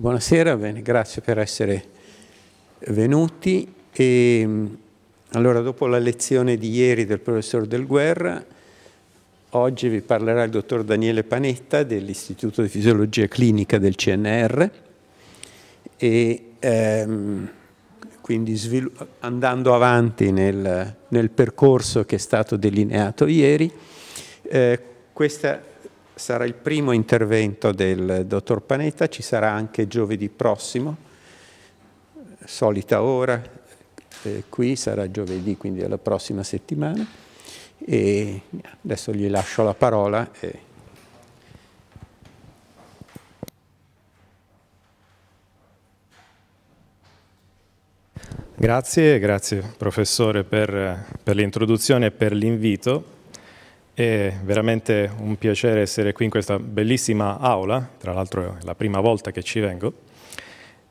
Buonasera, bene, grazie per essere venuti. E, ehm, allora, dopo la lezione di ieri del professor Del Guerra, oggi vi parlerà il dottor Daniele Panetta dell'Istituto di Fisiologia Clinica del CNR e ehm, quindi andando avanti nel, nel, percorso che è stato delineato ieri, eh, questa sarà il primo intervento del dottor Panetta, ci sarà anche giovedì prossimo, solita ora, eh, qui sarà giovedì, quindi alla prossima settimana. E adesso gli lascio la parola. E... Grazie, grazie professore per, per l'introduzione e per l'invito. È veramente un piacere essere qui in questa bellissima aula, tra l'altro è la prima volta che ci vengo.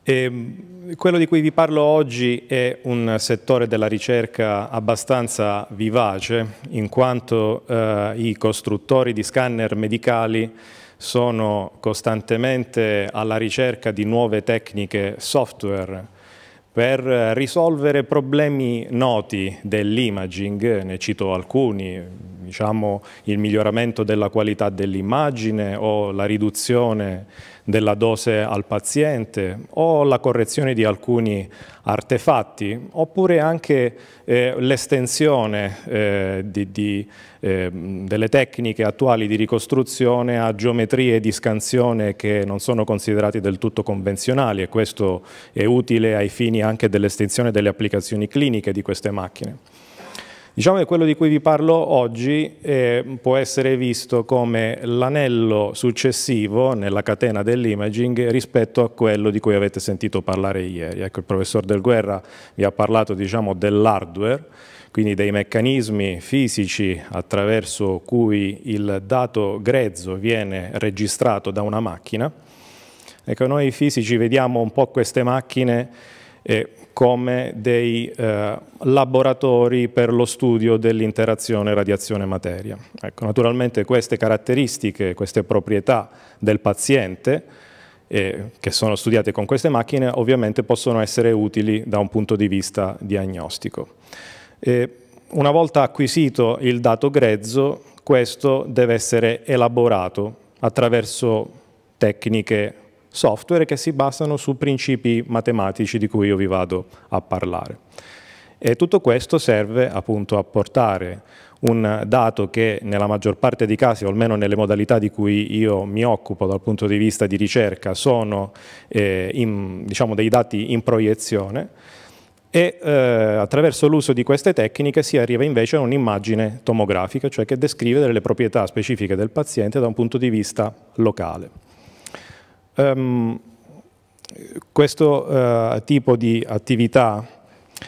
E ehm, quello di cui vi parlo oggi è un settore della ricerca abbastanza vivace, in quanto eh, i costruttori di scanner medicali sono costantemente alla ricerca di nuove tecniche software per risolvere problemi noti dell'imaging, ne cito alcuni, diciamo il miglioramento della qualità dell'immagine o la riduzione della dose al paziente o la correzione di alcuni artefatti oppure anche eh, l'estensione eh, eh, delle tecniche attuali di ricostruzione a geometrie di scansione che non sono considerate del tutto convenzionali e questo è utile ai fini anche dell'estensione delle applicazioni cliniche di queste macchine. Diciamo che quello di cui vi parlo oggi eh, può essere visto come l'anello successivo nella catena dell'imaging rispetto a quello di cui avete sentito parlare ieri. Ecco, il professor Del Guerra vi ha parlato diciamo, dell'hardware, quindi dei meccanismi fisici attraverso cui il dato grezzo viene registrato da una macchina. Ecco, noi fisici vediamo un po' queste macchine eh, come dei eh, laboratori per lo studio dell'interazione radiazione-materia. Ecco, naturalmente queste caratteristiche, queste proprietà del paziente eh, che sono studiate con queste macchine ovviamente possono essere utili da un punto di vista diagnostico. Eh, una volta acquisito il dato grezzo, questo deve essere elaborato attraverso tecniche software che si basano su principi matematici di cui io vi vado a parlare. E tutto questo serve appunto a portare un dato che nella maggior parte dei casi, o almeno nelle modalità di cui io mi occupo dal punto di vista di ricerca, sono eh, in, diciamo, dei dati in proiezione, e eh, attraverso l'uso di queste tecniche si arriva invece a un'immagine tomografica, cioè che descrive delle proprietà specifiche del paziente da un punto di vista locale. Um, questo uh, tipo di attività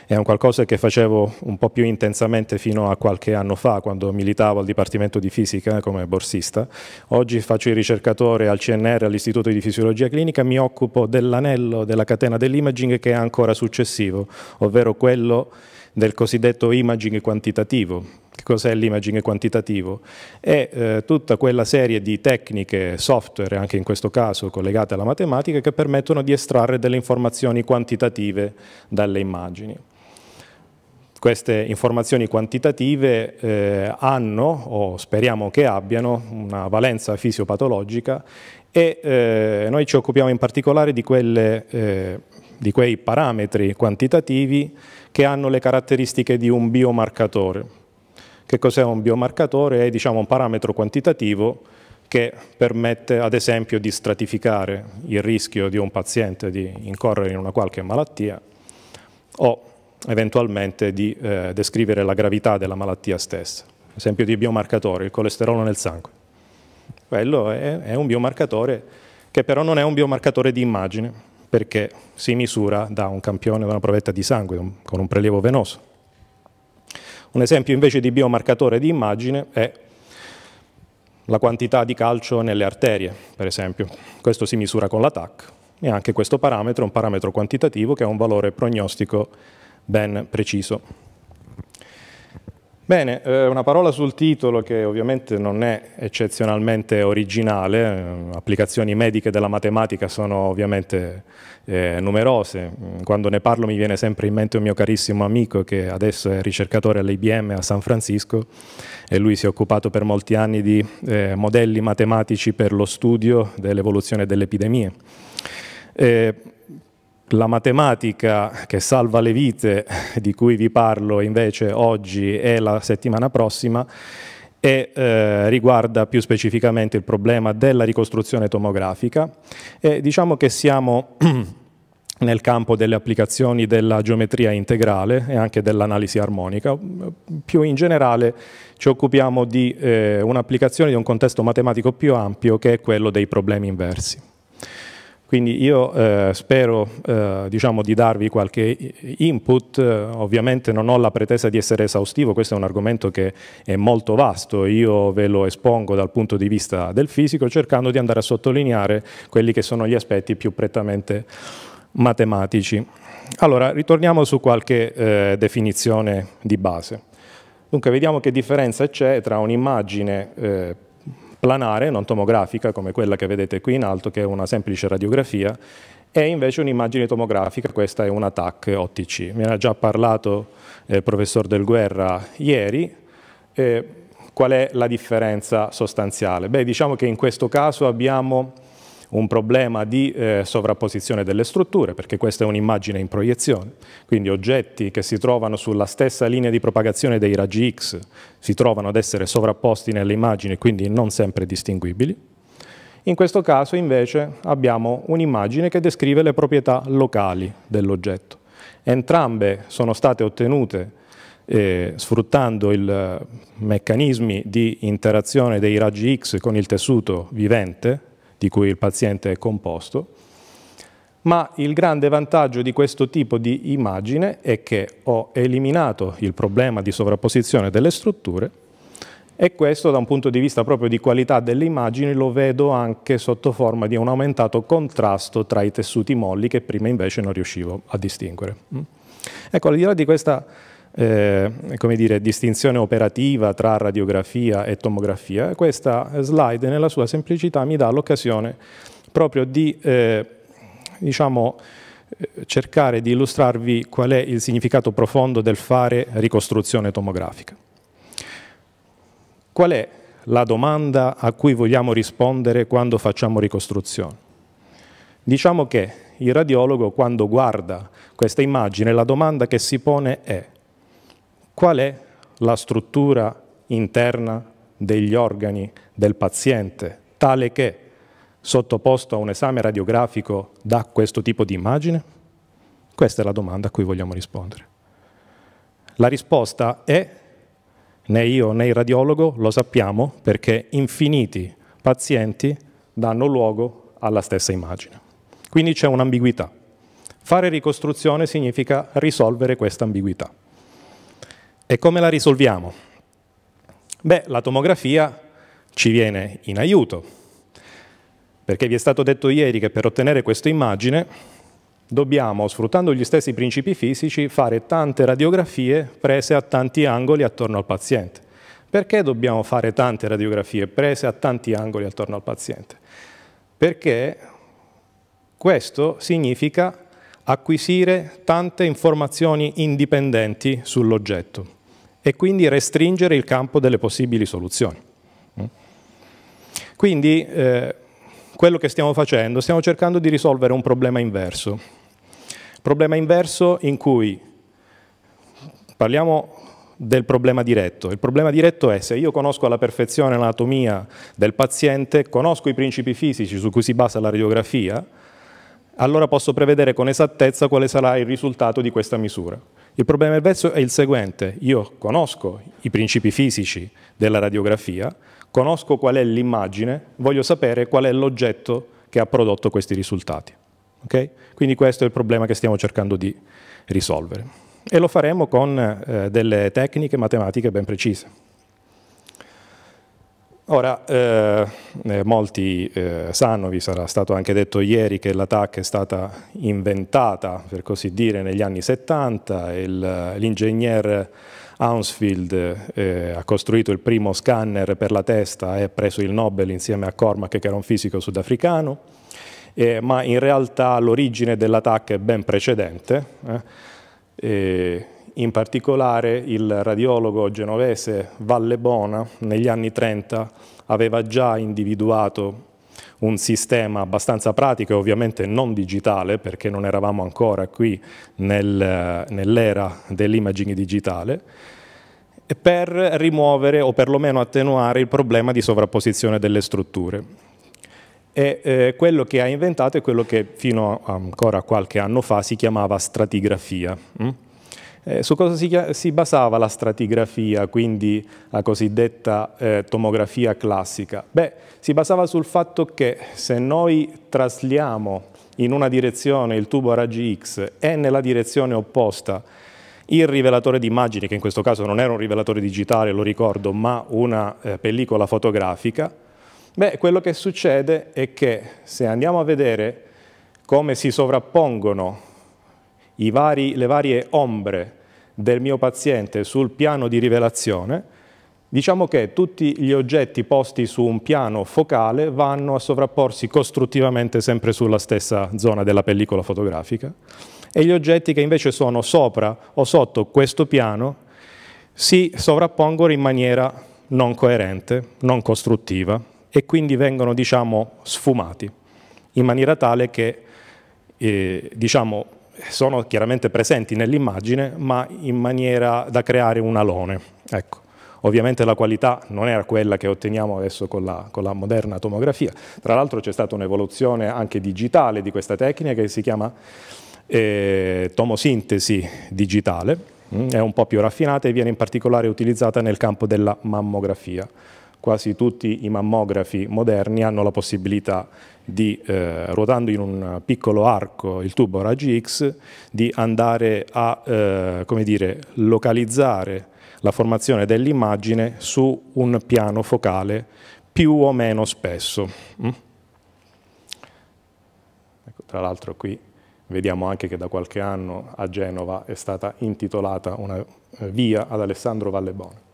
è un qualcosa che facevo un po' più intensamente fino a qualche anno fa quando militavo al Dipartimento di Fisica come borsista. Oggi faccio il ricercatore al CNR, all'Istituto di Fisiologia Clinica, mi occupo dell'anello della catena dell'imaging che è ancora successivo, ovvero quello del cosiddetto imaging quantitativo, che cos'è l'imaging quantitativo? È eh, tutta quella serie di tecniche, software anche in questo caso collegate alla matematica, che permettono di estrarre delle informazioni quantitative dalle immagini. Queste informazioni quantitative eh, hanno, o speriamo che abbiano, una valenza fisiopatologica e eh, noi ci occupiamo in particolare di, quelle, eh, di quei parametri quantitativi che hanno le caratteristiche di un biomarcatore. Che cos'è un biomarcatore? È diciamo, un parametro quantitativo che permette ad esempio di stratificare il rischio di un paziente di incorrere in una qualche malattia o eventualmente di eh, descrivere la gravità della malattia stessa. Esempio di biomarcatore, il colesterolo nel sangue. Quello è, è un biomarcatore che però non è un biomarcatore di immagine perché si misura da un campione, da una provetta di sangue con un prelievo venoso. Un esempio invece di biomarcatore di immagine è la quantità di calcio nelle arterie, per esempio. Questo si misura con la TAC e anche questo parametro è un parametro quantitativo che ha un valore prognostico ben preciso. Bene, eh, una parola sul titolo che ovviamente non è eccezionalmente originale, eh, applicazioni mediche della matematica sono ovviamente eh, numerose, mm, quando ne parlo mi viene sempre in mente un mio carissimo amico che adesso è ricercatore all'IBM a San Francisco e lui si è occupato per molti anni di eh, modelli matematici per lo studio dell'evoluzione delle epidemie. Eh, la matematica che salva le vite, di cui vi parlo invece oggi e la settimana prossima, e eh, riguarda più specificamente il problema della ricostruzione tomografica. E diciamo che siamo nel campo delle applicazioni della geometria integrale e anche dell'analisi armonica. Più in generale ci occupiamo di eh, un'applicazione di un contesto matematico più ampio che è quello dei problemi inversi. Quindi io eh, spero eh, diciamo di darvi qualche input, ovviamente non ho la pretesa di essere esaustivo, questo è un argomento che è molto vasto, io ve lo espongo dal punto di vista del fisico cercando di andare a sottolineare quelli che sono gli aspetti più prettamente matematici. Allora, ritorniamo su qualche eh, definizione di base. Dunque, vediamo che differenza c'è tra un'immagine eh, planare, non tomografica, come quella che vedete qui in alto, che è una semplice radiografia, e invece un'immagine tomografica, questa è una TAC OTC. Me ne ha già parlato eh, il eh, professor Del Guerra ieri. Eh, qual è la differenza sostanziale? Beh, diciamo che in questo caso abbiamo un problema di eh, sovrapposizione delle strutture, perché questa è un'immagine in proiezione, quindi oggetti che si trovano sulla stessa linea di propagazione dei raggi X si trovano ad essere sovrapposti nelle immagini, quindi non sempre distinguibili. In questo caso invece abbiamo un'immagine che descrive le proprietà locali dell'oggetto. Entrambe sono state ottenute eh, sfruttando i meccanismi di interazione dei raggi X con il tessuto vivente di cui il paziente è composto, ma il grande vantaggio di questo tipo di immagine è che ho eliminato il problema di sovrapposizione delle strutture e questo da un punto di vista proprio di qualità delle immagini lo vedo anche sotto forma di un aumentato contrasto tra i tessuti molli che prima invece non riuscivo a distinguere. Mm. Ecco, al di là di questa eh, come dire, distinzione operativa tra radiografia e tomografia, questa slide nella sua semplicità mi dà l'occasione proprio di eh, diciamo, eh, cercare di illustrarvi qual è il significato profondo del fare ricostruzione tomografica. Qual è la domanda a cui vogliamo rispondere quando facciamo ricostruzione? Diciamo che il radiologo quando guarda questa immagine la domanda che si pone è qual è la struttura interna degli organi del paziente, tale che sottoposto a un esame radiografico dà questo tipo di immagine? Questa è la domanda a cui vogliamo rispondere. La risposta è, né io né il radiologo lo sappiamo, perché infiniti pazienti danno luogo alla stessa immagine. Quindi c'è un'ambiguità. Fare ricostruzione significa risolvere questa ambiguità. E come la risolviamo? Beh, la tomografia ci viene in aiuto, perché vi è stato detto ieri che per ottenere questa immagine dobbiamo, sfruttando gli stessi principi fisici, fare tante radiografie prese a tanti angoli attorno al paziente. Perché dobbiamo fare tante radiografie prese a tanti angoli attorno al paziente? Perché questo significa acquisire tante informazioni indipendenti sull'oggetto e quindi restringere il campo delle possibili soluzioni. Mm. Quindi eh, quello che stiamo facendo, stiamo cercando di risolvere un problema inverso. Problema inverso in cui parliamo del problema diretto. Il problema diretto è se io conosco alla perfezione l'anatomia del paziente, conosco i principi fisici su cui si basa la radiografia, allora posso prevedere con esattezza quale sarà il risultato di questa misura. Il problema del è il seguente, io conosco i principi fisici della radiografia, conosco qual è l'immagine, voglio sapere qual è l'oggetto che ha prodotto questi risultati. Okay? Quindi questo è il problema che stiamo cercando di risolvere. E lo faremo con eh, delle tecniche matematiche ben precise. Ora, eh, eh, molti eh, sanno, vi sarà stato anche detto ieri, che la è stata inventata, per così dire, negli anni 70, l'ingegner Hounsfield eh, ha costruito il primo scanner per la testa e ha preso il Nobel insieme a Cormac, che era un fisico sudafricano, eh, ma in realtà l'origine della è ben precedente. Eh in particolare il radiologo genovese Valle Bona negli anni 30 aveva già individuato un sistema abbastanza pratico e ovviamente non digitale perché non eravamo ancora qui nel, nell'era dell'imaging digitale per rimuovere o perlomeno attenuare il problema di sovrapposizione delle strutture. E eh, quello che ha inventato è quello che fino a, ancora qualche anno fa si chiamava stratigrafia. Hm? Eh, su cosa si, si, basava la stratigrafia, quindi la cosiddetta eh, tomografia classica? Beh, si basava sul fatto che se noi trasliamo in una direzione il tubo a raggi X e nella direzione opposta il rivelatore di immagini, che in questo caso non era un rivelatore digitale, lo ricordo, ma una eh, pellicola fotografica, beh, quello che succede è che se andiamo a vedere come si sovrappongono vari, le varie ombre del mio paziente sul piano di rivelazione, diciamo che tutti gli oggetti posti su un piano focale vanno a sovrapporsi costruttivamente sempre sulla stessa zona della pellicola fotografica e gli oggetti che invece sono sopra o sotto questo piano si sovrappongono in maniera non coerente, non costruttiva e quindi vengono diciamo, sfumati in maniera tale che eh, diciamo, sono chiaramente presenti nell'immagine, ma in maniera da creare un alone. Ecco. Ovviamente la qualità non era quella che otteniamo adesso con la, con la moderna tomografia. Tra l'altro c'è stata un'evoluzione anche digitale di questa tecnica che si chiama eh, tomosintesi digitale, mm, è un po' più raffinata e viene in particolare utilizzata nel campo della mammografia quasi tutti i mammografi moderni hanno la possibilità di, eh, ruotando in un piccolo arco il tubo raggi X, di andare a eh, dire, localizzare la formazione dell'immagine su un piano focale più o meno spesso. Mm? Ecco, tra l'altro qui vediamo anche che da qualche anno a Genova è stata intitolata una eh, via ad Alessandro Vallebone.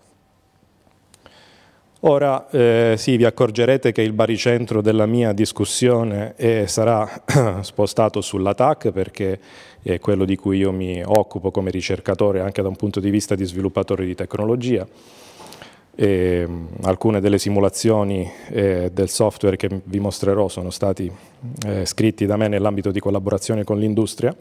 Ora eh, sì, vi accorgerete che il baricentro della mia discussione è, eh, sarà spostato sull'ATAC perché è quello di cui io mi occupo come ricercatore anche da un punto di vista di sviluppatore di tecnologia. E, mm, alcune delle simulazioni eh, del software che vi mostrerò sono stati eh, scritti da me nell'ambito di collaborazione con l'industria.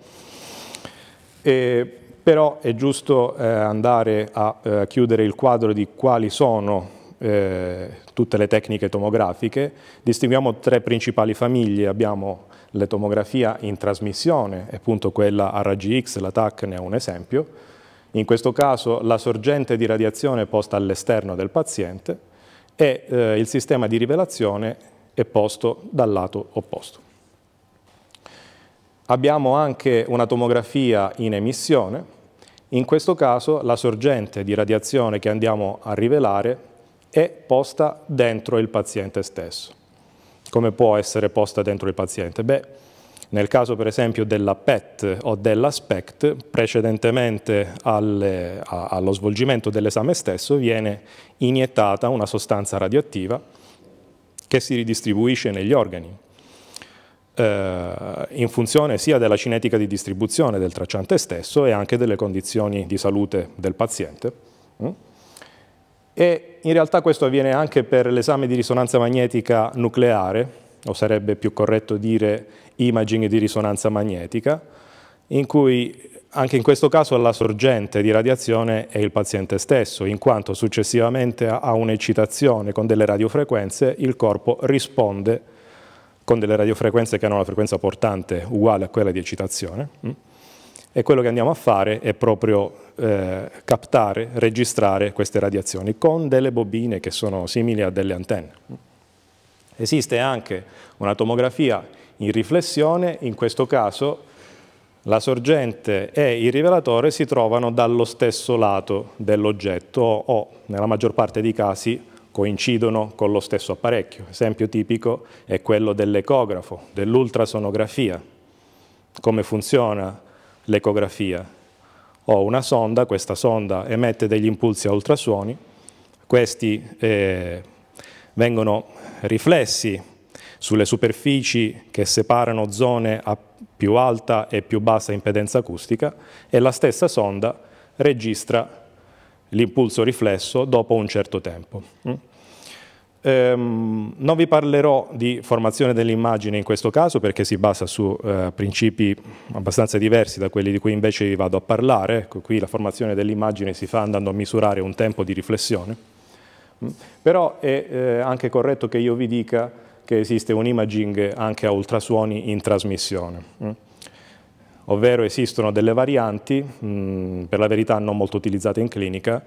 però è giusto eh, andare a eh, chiudere il quadro di quali sono eh, tutte le tecniche tomografiche, distinguiamo tre principali famiglie, abbiamo la tomografia in trasmissione, appunto quella a raggi X, la TAC ne è un esempio, in questo caso la sorgente di radiazione è posta all'esterno del paziente e eh, il sistema di rivelazione è posto dal lato opposto. Abbiamo anche una tomografia in emissione, in questo caso la sorgente di radiazione che andiamo a rivelare è posta dentro il paziente stesso. Come può essere posta dentro il paziente? Beh, nel caso per esempio della PET o della SPECT, precedentemente alle, a, allo svolgimento dell'esame stesso viene iniettata una sostanza radioattiva che si ridistribuisce negli organi eh, in funzione sia della cinetica di distribuzione del tracciante stesso e anche delle condizioni di salute del paziente. Mm? e in realtà questo avviene anche per l'esame di risonanza magnetica nucleare, o sarebbe più corretto dire imaging di risonanza magnetica, in cui anche in questo caso la sorgente di radiazione è il paziente stesso, in quanto successivamente a un'eccitazione con delle radiofrequenze il corpo risponde con delle radiofrequenze che hanno una frequenza portante uguale a quella di eccitazione mm, e quello che andiamo a fare è proprio eh, captare, registrare queste radiazioni con delle bobine che sono simili a delle antenne. Esiste anche una tomografia in riflessione, in questo caso la sorgente e il rivelatore si trovano dallo stesso lato dell'oggetto o, nella maggior parte dei casi, coincidono con lo stesso apparecchio. Esempio tipico è quello dell'ecografo, dell'ultrasonografia. Come funziona l'ecografia. Ho una sonda, questa sonda emette degli impulsi a ultrasuoni, questi eh, vengono riflessi sulle superfici che separano zone a più alta e più bassa impedenza acustica e la stessa sonda registra l'impulso riflesso dopo un certo tempo. Mm? Ehm, non vi parlerò di formazione dell'immagine in questo caso perché si basa su eh, principi abbastanza diversi da quelli di cui invece vi vado a parlare. Ecco, qui la formazione dell'immagine si fa andando a misurare un tempo di riflessione. Mm. Però è eh, anche corretto che io vi dica che esiste un imaging anche a ultrasuoni in trasmissione. Mm. ovvero esistono delle varianti, mm, per la verità non molto utilizzate in clinica,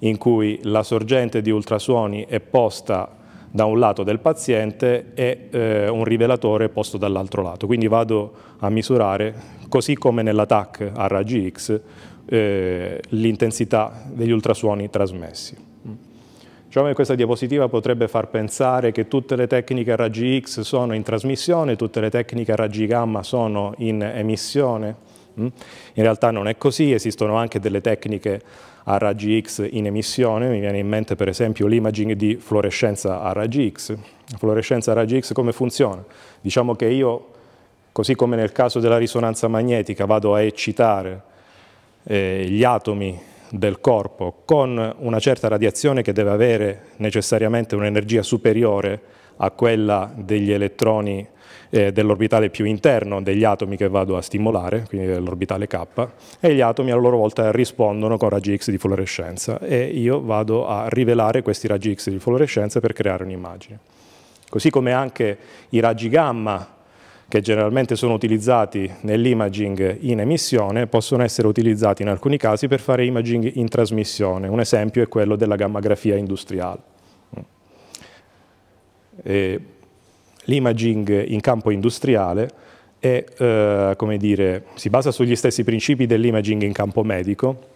in cui la sorgente di ultrasuoni è posta da un lato del paziente e eh, un rivelatore posto dall'altro lato. Quindi vado a misurare, così come nell'ATAC a raggi X, eh, l'intensità degli ultrasuoni trasmessi. Diciamo cioè, che questa diapositiva potrebbe far pensare che tutte le tecniche a raggi X sono in trasmissione, tutte le tecniche a raggi gamma sono in emissione. Mm? In realtà non è così, esistono anche delle tecniche a raggi X in emissione, mi viene in mente per esempio l'imaging di fluorescenza a raggi X. La fluorescenza a raggi X come funziona? Diciamo che io, così come nel caso della risonanza magnetica, vado a eccitare eh, gli atomi del corpo con una certa radiazione che deve avere necessariamente un'energia superiore a quella degli elettroni eh, dell'orbitale più interno degli atomi che vado a stimolare, quindi dell'orbitale K, e gli atomi a loro volta rispondono con raggi X di fluorescenza e io vado a rivelare questi raggi X di fluorescenza per creare un'immagine. Così come anche i raggi gamma che generalmente sono utilizzati nell'imaging in emissione, possono essere utilizzati in alcuni casi per fare imaging in trasmissione. Un esempio è quello della gammagrafia industriale. Mm. E l'imaging in campo industriale è, eh, come dire, si basa sugli stessi principi dell'imaging in campo medico,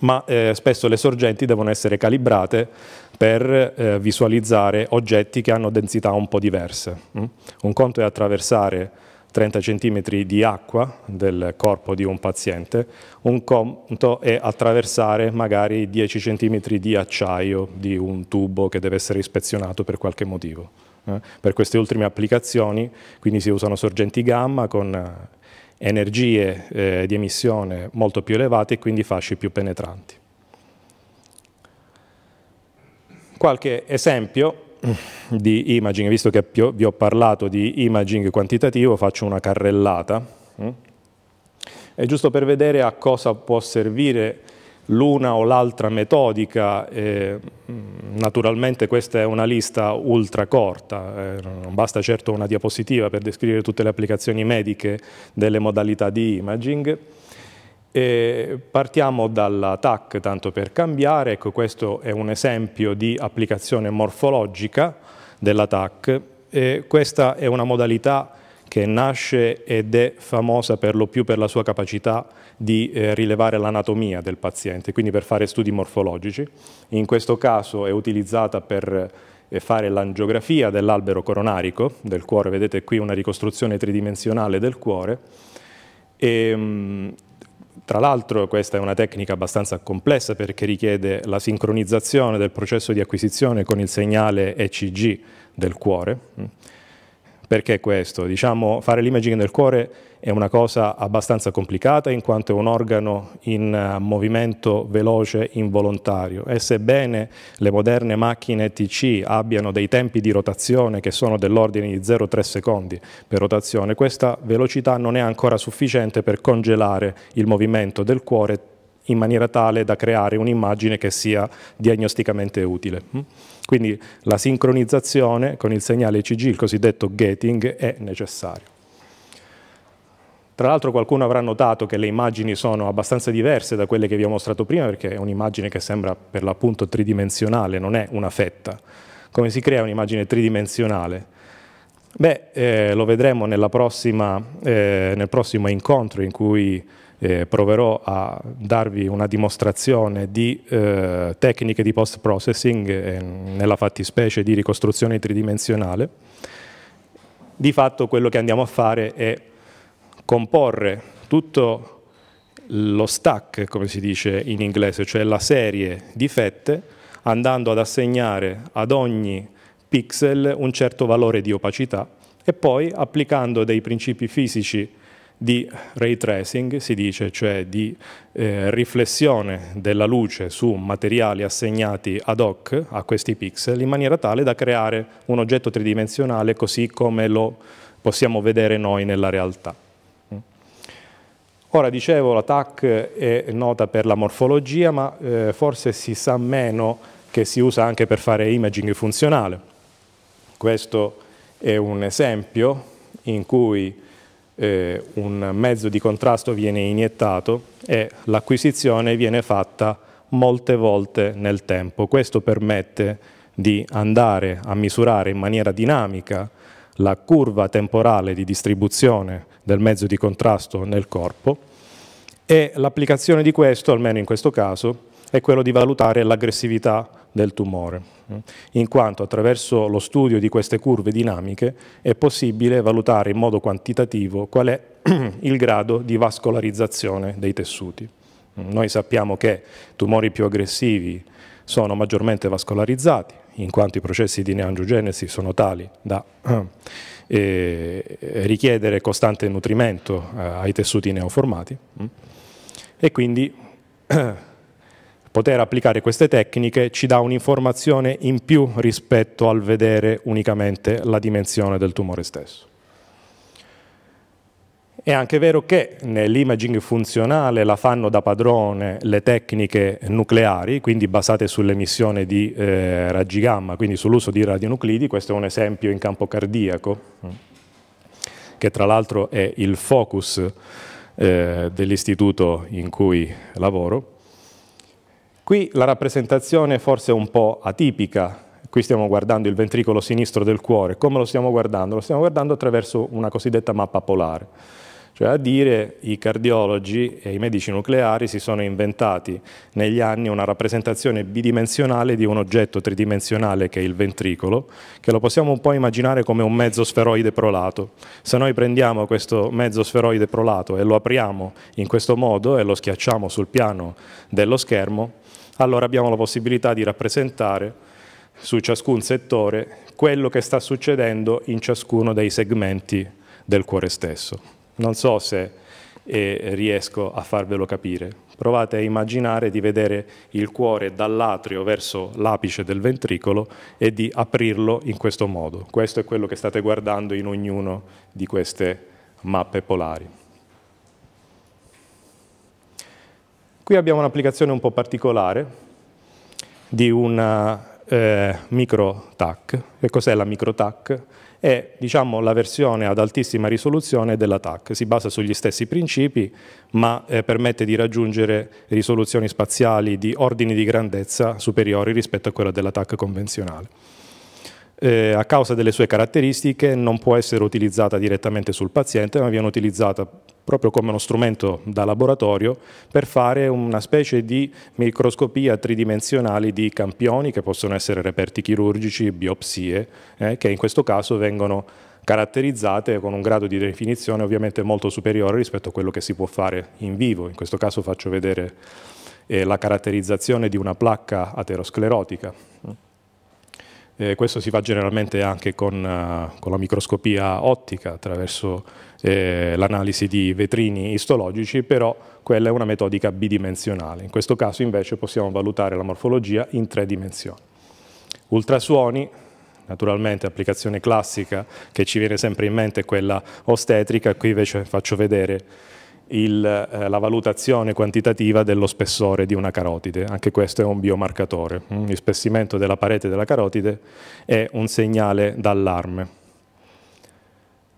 ma eh, spesso le sorgenti devono essere calibrate per eh, visualizzare oggetti che hanno densità un po' diverse. Mm? Un conto è attraversare 30 cm di acqua del corpo di un paziente, un conto è attraversare magari 10 cm di acciaio di un tubo che deve essere ispezionato per qualche motivo. Eh, per queste ultime applicazioni, quindi si usano sorgenti gamma con eh, energie eh, di emissione molto più elevate e quindi fasci più penetranti. Qualche esempio di imaging, visto che vi ho parlato di imaging quantitativo, faccio una carrellata. Mm. È giusto per vedere a cosa può servire l'una o l'altra metodica, eh, naturalmente questa è una lista ultra corta, eh, non basta certo una diapositiva per descrivere tutte le applicazioni mediche delle modalità di imaging. E partiamo dalla TAC, tanto per cambiare, ecco questo è un esempio di applicazione morfologica della TAC, e questa è una modalità che nasce ed è famosa per lo più per la sua capacità di eh, rilevare l'anatomia del paziente, quindi per fare studi morfologici. In questo caso è utilizzata per eh, fare l'angiografia dell'albero coronarico del cuore, vedete qui una ricostruzione tridimensionale del cuore. E, ehm, tra l'altro questa è una tecnica abbastanza complessa perché richiede la sincronizzazione del processo di acquisizione con il segnale ECG del cuore mm, perché questo? Diciamo, fare l'imaging del cuore è una cosa abbastanza complicata in quanto è un organo in eh, movimento veloce involontario e sebbene le moderne macchine TC abbiano dei tempi di rotazione che sono dell'ordine di 0,3 secondi per rotazione, questa velocità non è ancora sufficiente per congelare il movimento del cuore in maniera tale da creare un'immagine che sia diagnosticamente utile. Mm? Quindi la sincronizzazione con il segnale CG, il cosiddetto gating, è necessario. Tra l'altro qualcuno avrà notato che le immagini sono abbastanza diverse da quelle che vi ho mostrato prima perché è un'immagine che sembra per l'appunto tridimensionale, non è una fetta. Come si crea un'immagine tridimensionale? Beh, eh, lo vedremo prossima, eh, nel prossimo incontro in cui eh, proverò a darvi una dimostrazione di eh, tecniche di post processing, eh, nella fattispecie di ricostruzione tridimensionale, di fatto quello che andiamo a fare è comporre tutto lo stack, come si dice in inglese, cioè la serie di fette, andando ad assegnare ad ogni pixel un certo valore di opacità e poi applicando dei principi fisici di ray tracing, si dice, cioè di eh, riflessione della luce su materiali assegnati ad hoc a questi pixel in maniera tale da creare un oggetto tridimensionale così come lo possiamo vedere noi nella realtà. Ora dicevo la TAC è nota per la morfologia, ma eh, forse si sa meno che si usa anche per fare imaging funzionale. Questo è un esempio in cui eh, un mezzo di contrasto viene iniettato e l'acquisizione viene fatta molte volte nel tempo. Questo permette di andare a misurare in maniera dinamica la curva temporale di distribuzione del mezzo di contrasto nel corpo e l'applicazione di questo, almeno in questo caso, è quello di valutare l'aggressività del tumore, mm, in quanto attraverso lo studio di queste curve dinamiche è possibile valutare in modo quantitativo qual è il grado di vascolarizzazione dei tessuti. Mm, noi sappiamo che tumori più aggressivi sono maggiormente vascolarizzati, in quanto i processi di neangiogenesi sono tali da eh, eh, richiedere costante nutrimento eh, ai tessuti neoformati mm, e quindi poter applicare queste tecniche ci dà un'informazione in più rispetto al vedere unicamente la dimensione del tumore stesso. È anche vero che nell'imaging funzionale la fanno da padrone le tecniche nucleari, quindi basate sull'emissione di eh, raggi gamma, quindi sull'uso di radionuclidi, questo è un esempio in campo cardiaco, mm, che tra l'altro è il focus eh, dell'istituto in cui lavoro. Qui la rappresentazione forse è un po' atipica, qui stiamo guardando il ventricolo sinistro del cuore, come lo stiamo guardando? Lo stiamo guardando attraverso una cosiddetta mappa polare, cioè a dire i cardiologi e i medici nucleari si sono inventati negli anni una rappresentazione bidimensionale di un oggetto tridimensionale che è il ventricolo, che lo possiamo un po' immaginare come un mezzo sferoide prolato. Se noi prendiamo questo mezzo sferoide prolato e lo apriamo in questo modo e lo schiacciamo sul piano dello schermo, allora abbiamo la possibilità di rappresentare su ciascun settore quello che sta succedendo in ciascuno dei segmenti del cuore stesso. Non so se eh, riesco a farvelo capire. Provate a immaginare di vedere il cuore dall'atrio verso l'apice del ventricolo e di aprirlo in questo modo. Questo è quello che state guardando in ognuno di queste mappe polari. Qui abbiamo un'applicazione un po' particolare di una eh, micro TAC. Che cos'è la micro TAC? È diciamo, la versione ad altissima risoluzione della TAC. Si basa sugli stessi principi, ma eh, permette di raggiungere risoluzioni spaziali di ordini di grandezza superiori rispetto a quella della TAC convenzionale eh, a causa delle sue caratteristiche non può essere utilizzata direttamente sul paziente, ma viene utilizzata proprio come uno strumento da laboratorio per fare una specie di microscopia tridimensionale di campioni che possono essere reperti chirurgici, biopsie, eh, che in questo caso vengono caratterizzate con un grado di definizione ovviamente molto superiore rispetto a quello che si può fare in vivo. In questo caso faccio vedere eh, la caratterizzazione di una placca aterosclerotica. Eh, questo si fa generalmente anche con, uh, con la microscopia ottica attraverso eh, l'analisi di vetrini istologici, però quella è una metodica bidimensionale. In questo caso invece possiamo valutare la morfologia in tre dimensioni. Ultrasuoni, naturalmente applicazione classica che ci viene sempre in mente è quella ostetrica, qui invece faccio vedere il, eh, la valutazione quantitativa dello spessore di una carotide, anche questo è un biomarcatore. Mm, il spessimento della parete della carotide è un segnale d'allarme.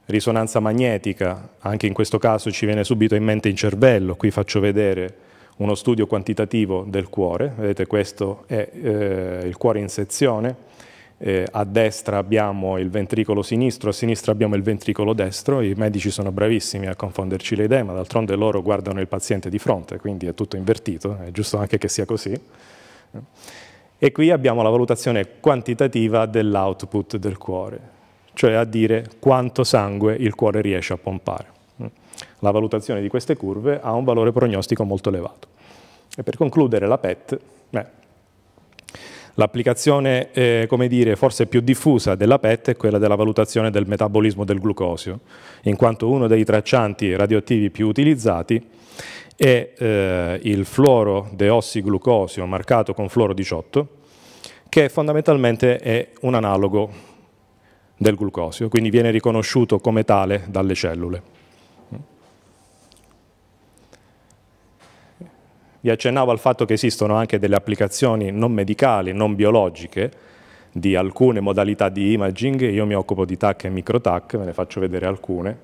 Risonanza magnetica, anche in questo caso ci viene subito in mente il cervello, qui faccio vedere uno studio quantitativo del cuore, vedete questo è eh, il cuore in sezione, eh, a destra abbiamo il ventricolo sinistro, a sinistra abbiamo il ventricolo destro, i medici sono bravissimi a confonderci le idee, ma d'altronde loro guardano il paziente di fronte, quindi è tutto invertito, è giusto anche che sia così. Eh? E qui abbiamo la valutazione quantitativa dell'output del cuore, cioè a dire quanto sangue il cuore riesce a pompare. Mm? La valutazione di queste curve ha un valore prognostico molto elevato. E per concludere la PET, beh, L'applicazione, eh, come dire, forse più diffusa della PET è quella della valutazione del metabolismo del glucosio, in quanto uno dei traccianti radioattivi più utilizzati è eh, il fluoro deossiglucosio marcato con fluoro 18, che fondamentalmente è un analogo del glucosio, quindi viene riconosciuto come tale dalle cellule. vi accennavo al fatto che esistono anche delle applicazioni non medicali, non biologiche, di alcune modalità di imaging, io mi occupo di TAC e microTAC, ve ne faccio vedere alcune.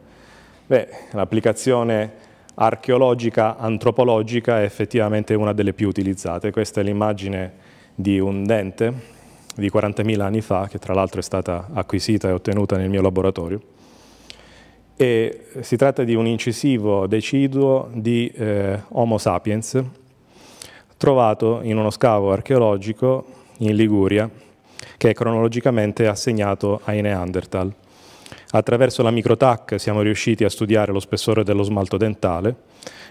l'applicazione archeologica, antropologica è effettivamente una delle più utilizzate, questa è l'immagine di un dente di 40.000 anni fa, che tra l'altro è stata acquisita e ottenuta nel mio laboratorio. E si tratta di un incisivo deciduo di eh, Homo sapiens, trovato in uno scavo archeologico in Liguria, che è cronologicamente assegnato ai Neanderthal. Attraverso la microtac siamo riusciti a studiare lo spessore dello smalto dentale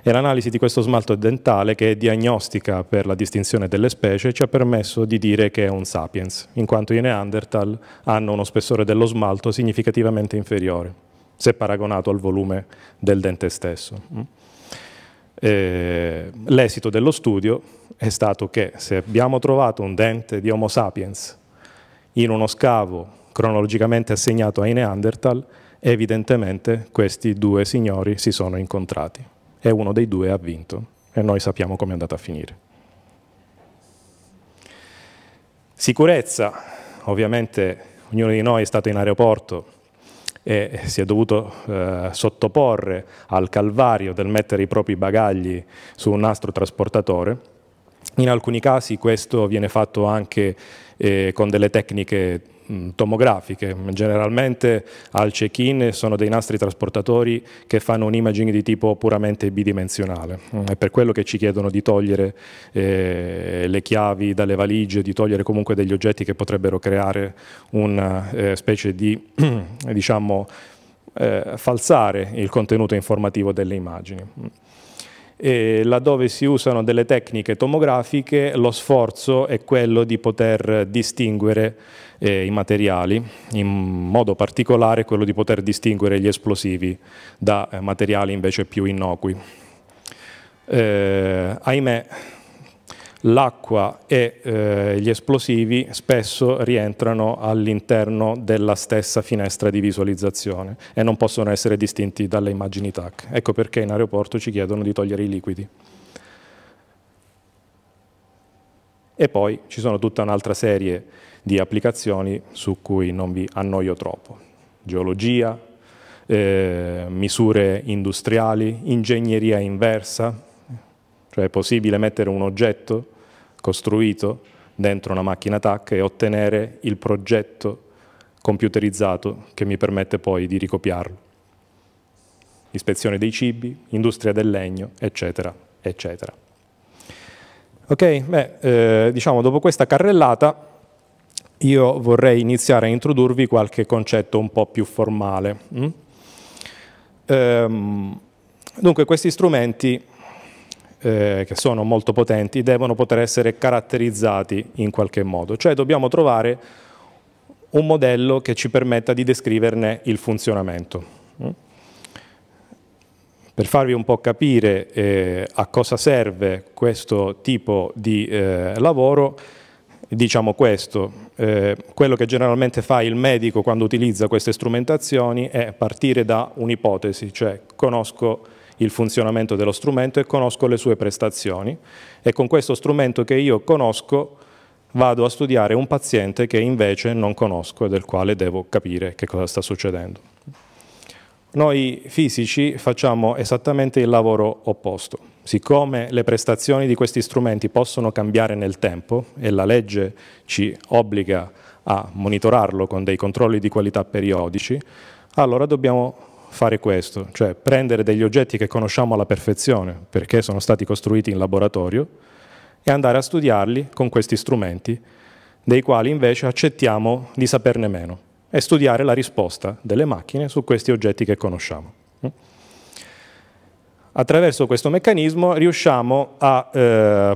e l'analisi di questo smalto dentale, che è diagnostica per la distinzione delle specie, ci ha permesso di dire che è un sapiens, in quanto i Neanderthal hanno uno spessore dello smalto significativamente inferiore, se paragonato al volume del dente stesso. Eh, l'esito dello studio è stato che se abbiamo trovato un dente di Homo sapiens in uno scavo cronologicamente assegnato ai Neanderthal, evidentemente questi due signori si sono incontrati e uno dei due ha vinto e noi sappiamo come è andata a finire. Sicurezza, ovviamente ognuno di noi è stato in aeroporto e si è dovuto eh, sottoporre al calvario del mettere i propri bagagli su un nastro trasportatore. In alcuni casi questo viene fatto anche eh, con delle tecniche Mm, tomografiche, generalmente al check-in sono dei nastri trasportatori che fanno un imaging di tipo puramente bidimensionale, mm, è per quello che ci chiedono di togliere eh, le chiavi dalle valigie, di togliere comunque degli oggetti che potrebbero creare una eh, specie di diciamo, eh, falsare il contenuto informativo delle immagini. Mm. E laddove si usano delle tecniche tomografiche lo sforzo è quello di poter distinguere eh, i materiali, in modo particolare quello di poter distinguere gli esplosivi da eh, materiali invece più innocui. Eh, ahimè, l'acqua e eh, gli esplosivi spesso rientrano all'interno della stessa finestra di visualizzazione e non possono essere distinti dalle immagini TAC. Ecco perché in aeroporto ci chiedono di togliere i liquidi. E poi ci sono tutta un'altra serie di di applicazioni su cui non vi annoio troppo. Geologia, eh, misure industriali, ingegneria inversa, cioè è possibile mettere un oggetto costruito dentro una macchina TAC e ottenere il progetto computerizzato che mi permette poi di ricopiarlo. Ispezione dei cibi, industria del legno, eccetera, eccetera. Ok, beh, eh, diciamo dopo questa carrellata io vorrei iniziare a introdurvi qualche concetto un po' più formale. Mm? Ehm, dunque, questi strumenti, eh, che sono molto potenti, devono poter essere caratterizzati in qualche modo, cioè dobbiamo trovare un modello che ci permetta di descriverne il funzionamento. Mm? Per farvi un po' capire eh, a cosa serve questo tipo di eh, lavoro, diciamo questo, eh, quello che generalmente fa il medico quando utilizza queste strumentazioni è partire da un'ipotesi, cioè conosco il funzionamento dello strumento e conosco le sue prestazioni e con questo strumento che io conosco vado a studiare un paziente che invece non conosco e del quale devo capire che cosa sta succedendo. Noi fisici facciamo esattamente il lavoro opposto. Siccome le prestazioni di questi strumenti possono cambiare nel tempo e la legge ci obbliga a monitorarlo con dei controlli di qualità periodici, allora dobbiamo fare questo, cioè prendere degli oggetti che conosciamo alla perfezione perché sono stati costruiti in laboratorio e andare a studiarli con questi strumenti, dei quali invece accettiamo di saperne meno, e studiare la risposta delle macchine su questi oggetti che conosciamo. Attraverso questo meccanismo riusciamo a eh,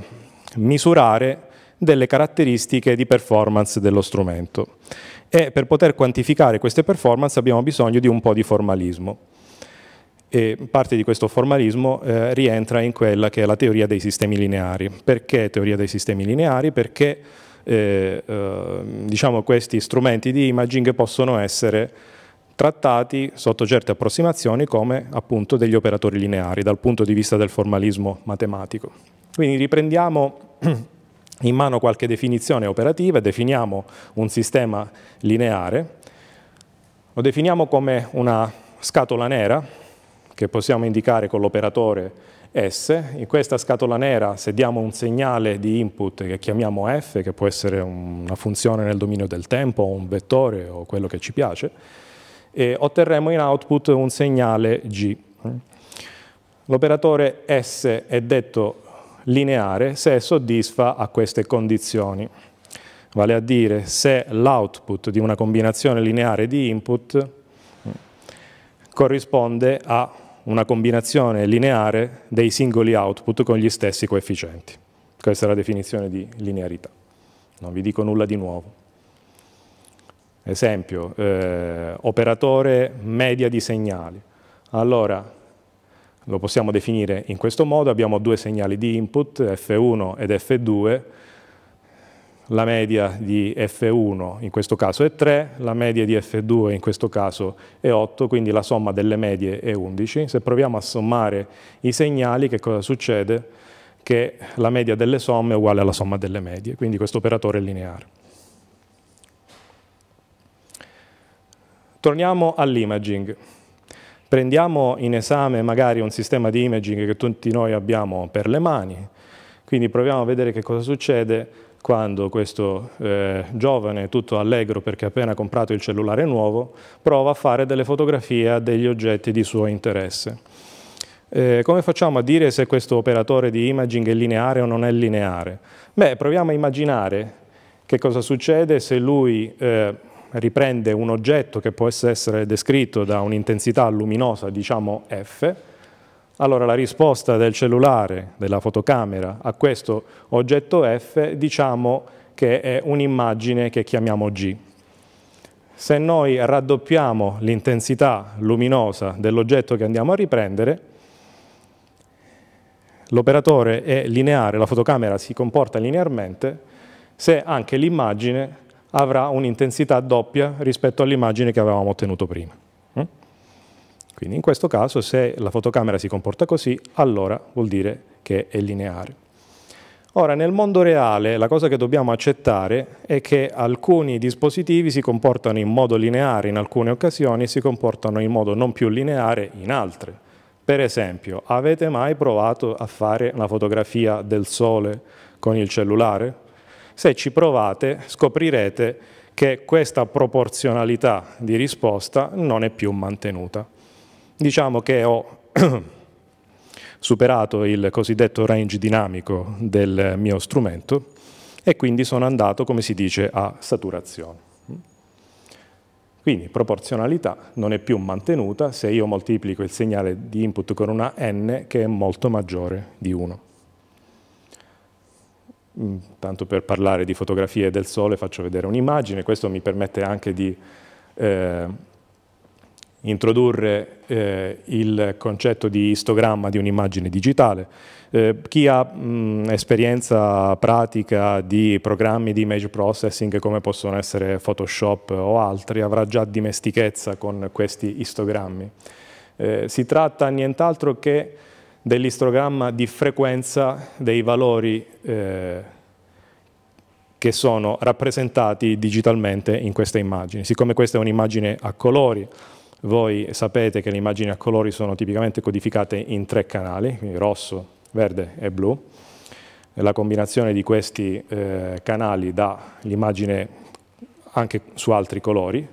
misurare delle caratteristiche di performance dello strumento e per poter quantificare queste performance abbiamo bisogno di un po' di formalismo e parte di questo formalismo eh, rientra in quella che è la teoria dei sistemi lineari. Perché teoria dei sistemi lineari? Perché eh, eh, diciamo, questi strumenti di imaging possono essere trattati sotto certe approssimazioni come appunto degli operatori lineari dal punto di vista del formalismo matematico. Quindi riprendiamo in mano qualche definizione operativa, e definiamo un sistema lineare, lo definiamo come una scatola nera che possiamo indicare con l'operatore S. In questa scatola nera, se diamo un segnale di input che chiamiamo F, che può essere una funzione nel dominio del tempo, o un vettore o quello che ci piace, e otterremo in output un segnale G. L'operatore S è detto lineare se soddisfa a queste condizioni, vale a dire se l'output di una combinazione lineare di input corrisponde a una combinazione lineare dei singoli output con gli stessi coefficienti. Questa è la definizione di linearità. Non vi dico nulla di nuovo. Esempio, eh, operatore media di segnali. Allora, lo possiamo definire in questo modo, abbiamo due segnali di input, F1 ed F2, la media di F1 in questo caso è 3, la media di F2 in questo caso è 8, quindi la somma delle medie è 11. Se proviamo a sommare i segnali, che cosa succede? Che la media delle somme è uguale alla somma delle medie, quindi questo operatore è lineare. Torniamo all'imaging. Prendiamo in esame magari un sistema di imaging che tutti noi abbiamo per le mani, quindi proviamo a vedere che cosa succede quando questo eh, giovane, tutto allegro perché ha appena comprato il cellulare nuovo, prova a fare delle fotografie a degli oggetti di suo interesse. Eh, come facciamo a dire se questo operatore di imaging è lineare o non è lineare? Beh, proviamo a immaginare che cosa succede se lui eh, riprende un oggetto che può essere descritto da un'intensità luminosa, diciamo F, allora la risposta del cellulare, della fotocamera, a questo oggetto F diciamo che è un'immagine che chiamiamo G. Se noi raddoppiamo l'intensità luminosa dell'oggetto che andiamo a riprendere, l'operatore è lineare, la fotocamera si comporta linearmente, se anche l'immagine avrà un'intensità doppia rispetto all'immagine che avevamo ottenuto prima. Mm? Quindi in questo caso se la fotocamera si comporta così, allora vuol dire che è lineare. Ora, nel mondo reale la cosa che dobbiamo accettare è che alcuni dispositivi si comportano in modo lineare in alcune occasioni e si comportano in modo non più lineare in altre. Per esempio, avete mai provato a fare una fotografia del sole con il cellulare? Se ci provate scoprirete che questa proporzionalità di risposta non è più mantenuta. Diciamo che ho superato il cosiddetto range dinamico del mio strumento e quindi sono andato, come si dice, a saturazione. Quindi proporzionalità non è più mantenuta se io moltiplico il segnale di input con una n che è molto maggiore di 1. Mm, tanto per parlare di fotografie del sole faccio vedere un'immagine, questo mi permette anche di eh, introdurre eh, il concetto di istogramma di un'immagine digitale. Eh, chi ha mh, mm, esperienza pratica di programmi di image processing come possono essere Photoshop o altri avrà già dimestichezza con questi istogrammi. Eh, si tratta nient'altro che dell'istrogramma di frequenza dei valori eh, che sono rappresentati digitalmente in queste immagini. Siccome questa è un'immagine a colori, voi sapete che le immagini a colori sono tipicamente codificate in tre canali, quindi rosso, verde e blu. La combinazione di questi eh, canali dà l'immagine anche su altri colori,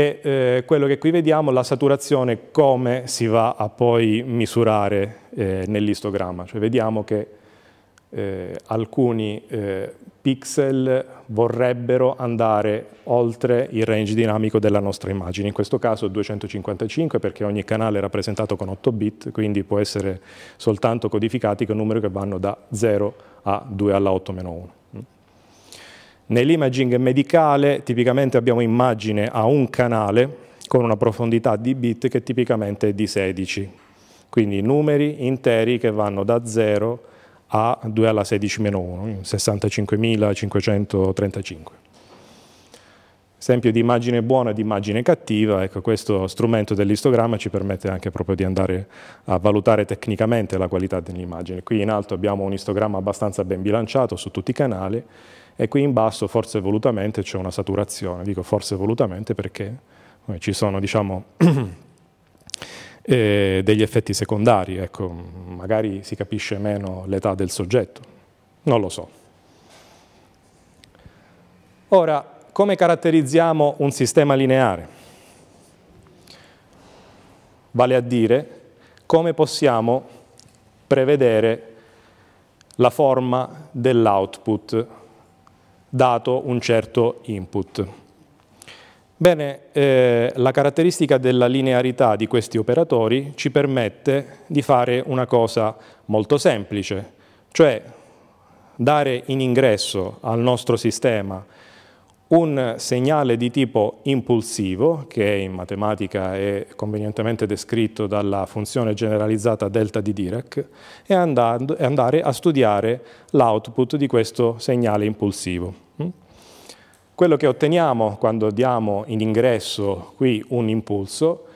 e eh, quello che qui vediamo è la saturazione come si va a poi misurare eh, nell'istogramma, cioè vediamo che eh, alcuni eh, pixel vorrebbero andare oltre il range dinamico della nostra immagine, in questo caso 255 perché ogni canale è rappresentato con 8 bit, quindi può essere soltanto codificati con numeri che vanno da 0 a 2 alla 8 meno 1. Nell'imaging medicale tipicamente abbiamo immagine a un canale con una profondità di bit che tipicamente è di 16, quindi numeri interi che vanno da 0 a 2 alla 16 meno 1, 65.535. Esempio di immagine buona e di immagine cattiva, ecco, questo strumento dell'istogramma ci permette anche proprio di andare a valutare tecnicamente la qualità dell'immagine. Qui in alto abbiamo un istogramma abbastanza ben bilanciato su tutti i canali e qui in basso forse volutamente c'è una saturazione, dico forse volutamente perché eh, ci sono diciamo, eh, degli effetti secondari, ecco, magari si capisce meno l'età del soggetto, non lo so. Ora, come caratterizziamo un sistema lineare? Vale a dire come possiamo prevedere la forma dell'output dato un certo input. Bene, eh, la caratteristica della linearità di questi operatori ci permette di fare una cosa molto semplice, cioè dare in ingresso al nostro sistema un segnale di tipo impulsivo, che in matematica è convenientemente descritto dalla funzione generalizzata delta di Dirac, e andare a studiare l'output di questo segnale impulsivo. Mm? Quello che otteniamo quando diamo in ingresso qui un impulso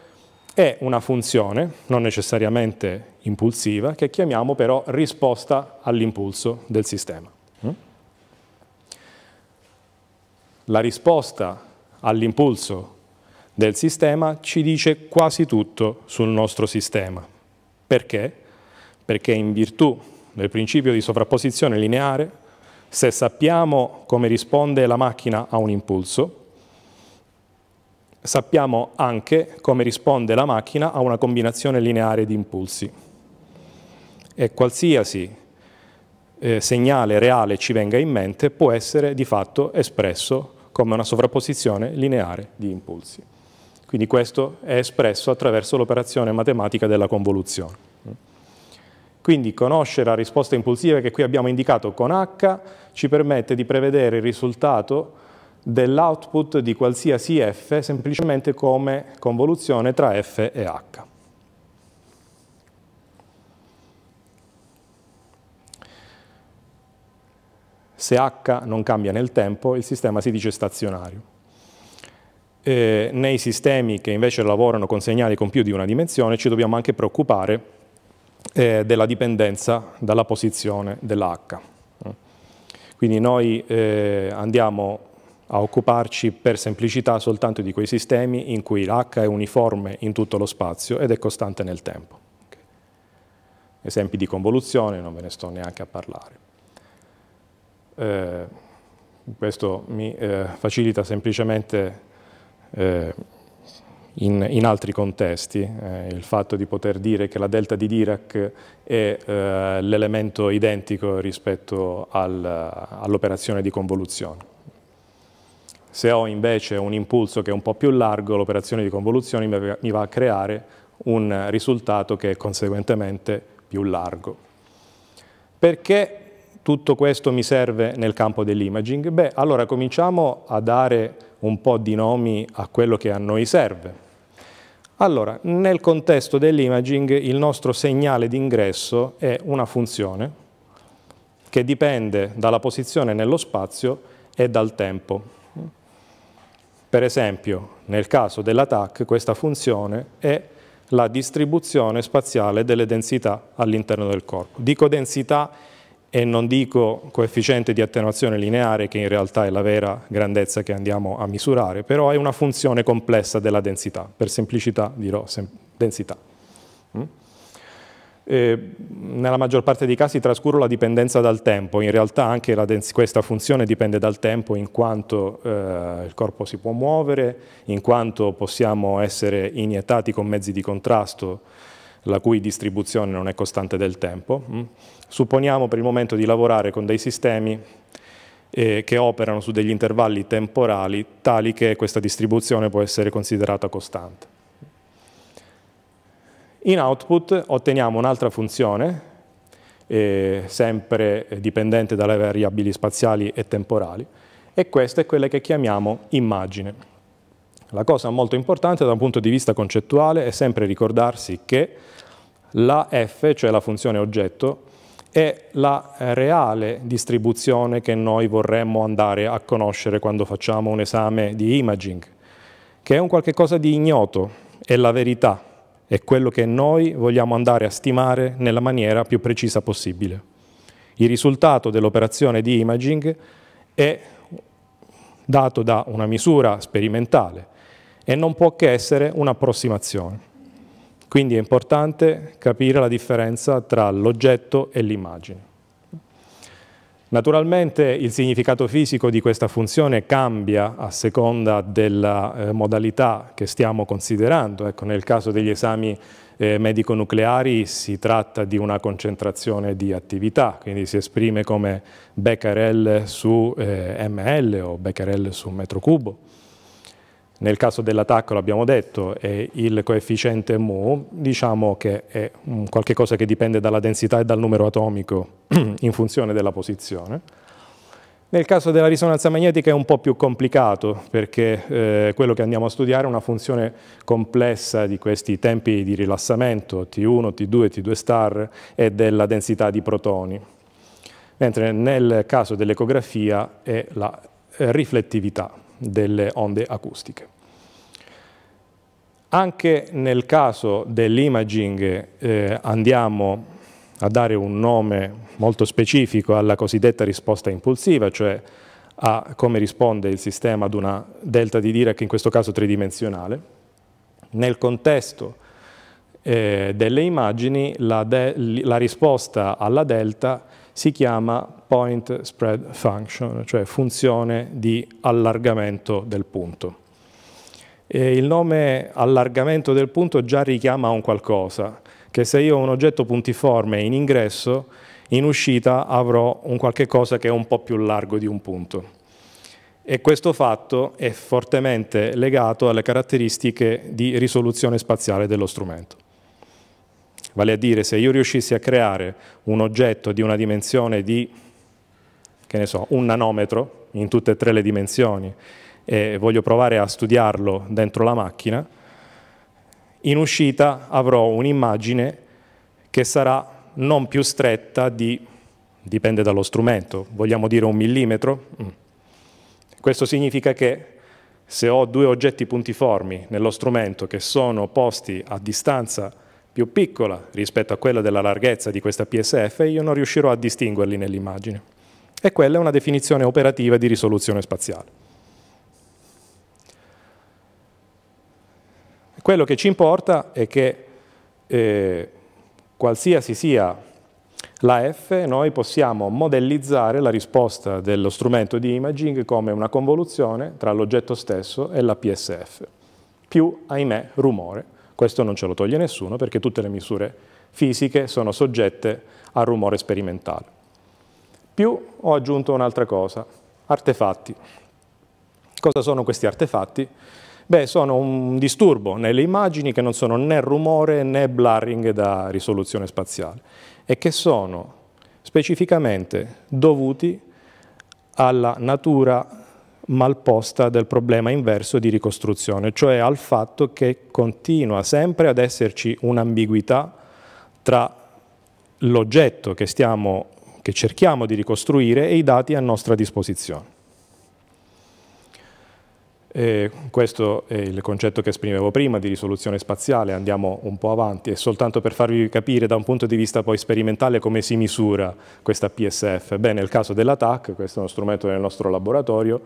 è una funzione, non necessariamente impulsiva, che chiamiamo però risposta all'impulso del sistema. la risposta all'impulso del sistema ci dice quasi tutto sul nostro sistema. Perché? Perché in virtù del principio di sovrapposizione lineare, se sappiamo come risponde la macchina a un impulso, sappiamo anche come risponde la macchina a una combinazione lineare di impulsi. E qualsiasi eh, segnale reale ci venga in mente può essere di fatto espresso come una sovrapposizione lineare di impulsi. Quindi questo è espresso attraverso l'operazione matematica della convoluzione. Quindi conoscere la risposta impulsiva che qui abbiamo indicato con H ci permette di prevedere il risultato dell'output di qualsiasi f semplicemente come convoluzione tra f e h. Se h non cambia nel tempo, il sistema si dice stazionario. Eh, nei sistemi che invece lavorano con segnali con più di una dimensione ci dobbiamo anche preoccupare eh, della dipendenza dalla posizione dell'H. Quindi noi eh, andiamo a occuparci per semplicità soltanto di quei sistemi in cui l'H è uniforme in tutto lo spazio ed è costante nel tempo. Okay. Esempi di convoluzione non ve ne sto neanche a parlare. Eh, questo mi eh, facilita semplicemente eh, in, in, altri contesti eh, il fatto di poter dire che la delta di Dirac è eh, l'elemento identico rispetto al, all'operazione di convoluzione. Se ho invece un impulso che è un po' più largo, l'operazione di convoluzione mi va a creare un risultato che è conseguentemente più largo. Perché tutto questo mi serve nel campo dell'imaging? Beh, allora cominciamo a dare un po' di nomi a quello che a noi serve. Allora, nel contesto dell'imaging il nostro segnale d'ingresso è una funzione che dipende dalla posizione nello spazio e dal tempo. Per esempio, nel caso dell'attack questa funzione è la distribuzione spaziale delle densità all'interno del corpo. Dico densità e non dico coefficiente di attenuazione lineare, che in realtà è la vera grandezza che andiamo a misurare, però è una funzione complessa della densità, per semplicità dirò sem densità. Mm? Eh, nella maggior parte dei casi trascuro la dipendenza dal tempo, in realtà anche questa funzione dipende dal tempo in quanto eh, il corpo si può muovere, in quanto possiamo essere iniettati con mezzi di contrasto la cui distribuzione non è costante del tempo. Mm? Supponiamo per il momento di lavorare con dei sistemi eh, che operano su degli intervalli temporali tali che questa distribuzione può essere considerata costante. In output otteniamo un'altra funzione, eh, sempre dipendente dalle variabili spaziali e temporali, e questa è quella che chiamiamo immagine. La cosa molto importante da un punto di vista concettuale è sempre ricordarsi che la f, cioè la funzione oggetto, è la eh, reale distribuzione che noi vorremmo andare a conoscere quando facciamo un esame di imaging, che è un qualche cosa di ignoto, è la verità, è quello che noi vogliamo andare a stimare nella maniera più precisa possibile. Il risultato dell'operazione di imaging è dato da una misura sperimentale e non può che essere un'approssimazione. Quindi è importante capire la differenza tra l'oggetto e l'immagine. Naturalmente il significato fisico di questa funzione cambia a seconda della eh, modalità che stiamo considerando. Ecco, nel caso degli esami eh, medico-nucleari si tratta di una concentrazione di attività, quindi si esprime come becquerel su eh, ml o becquerel su metro cubo. Nel caso dell'attacco, l'abbiamo detto, è il coefficiente mu, diciamo che è qualcosa che dipende dalla densità e dal numero atomico in funzione della posizione. Nel caso della risonanza magnetica è un po' più complicato perché eh, quello che andiamo a studiare è una funzione complessa di questi tempi di rilassamento T1, T2, T2 star e della densità di protoni, mentre nel caso dell'ecografia è la riflettività, delle onde acustiche. Anche nel caso dell'imaging eh, andiamo a dare un nome molto specifico alla cosiddetta risposta impulsiva, cioè a come risponde il sistema ad una delta di Dirac, in questo caso tridimensionale. Nel contesto eh, delle immagini la, de la risposta alla delta si chiama point spread function, cioè funzione di allargamento del punto. E il nome allargamento del punto già richiama a un qualcosa, che se io ho un oggetto puntiforme in ingresso, in uscita avrò un qualche cosa che è un po' più largo di un punto. E questo fatto è fortemente legato alle caratteristiche di risoluzione spaziale dello strumento. Vale a dire, se io riuscissi a creare un oggetto di una dimensione di che ne so, un nanometro in tutte e tre le dimensioni e voglio provare a studiarlo dentro la macchina, in uscita avrò un'immagine che sarà non più stretta di, dipende dallo strumento, vogliamo dire un millimetro. Mm. Questo significa che se ho due oggetti puntiformi nello strumento che sono posti a distanza più piccola rispetto a quella della larghezza di questa PSF, io non riuscirò a distinguerli nell'immagine e quella è una definizione operativa di risoluzione spaziale. Quello che ci importa è che eh, qualsiasi sia la F, noi possiamo modellizzare la risposta dello strumento di imaging come una convoluzione tra l'oggetto stesso e la PSF, più, ahimè, rumore. Questo non ce lo toglie nessuno perché tutte le misure fisiche sono soggette al rumore sperimentale più ho aggiunto un'altra cosa, artefatti. Cosa sono questi artefatti? Beh, sono un disturbo nelle immagini che non sono né rumore né blurring da risoluzione spaziale e che sono specificamente dovuti alla natura malposta del problema inverso di ricostruzione, cioè al fatto che continua sempre ad esserci un'ambiguità tra l'oggetto che stiamo che cerchiamo di ricostruire e i dati a nostra disposizione. E questo è il concetto che esprimevo prima di risoluzione spaziale, andiamo un po' avanti e soltanto per farvi capire da un punto di vista poi sperimentale come si misura questa PSF. Beh, nel caso della TAC, questo è uno strumento del nostro laboratorio,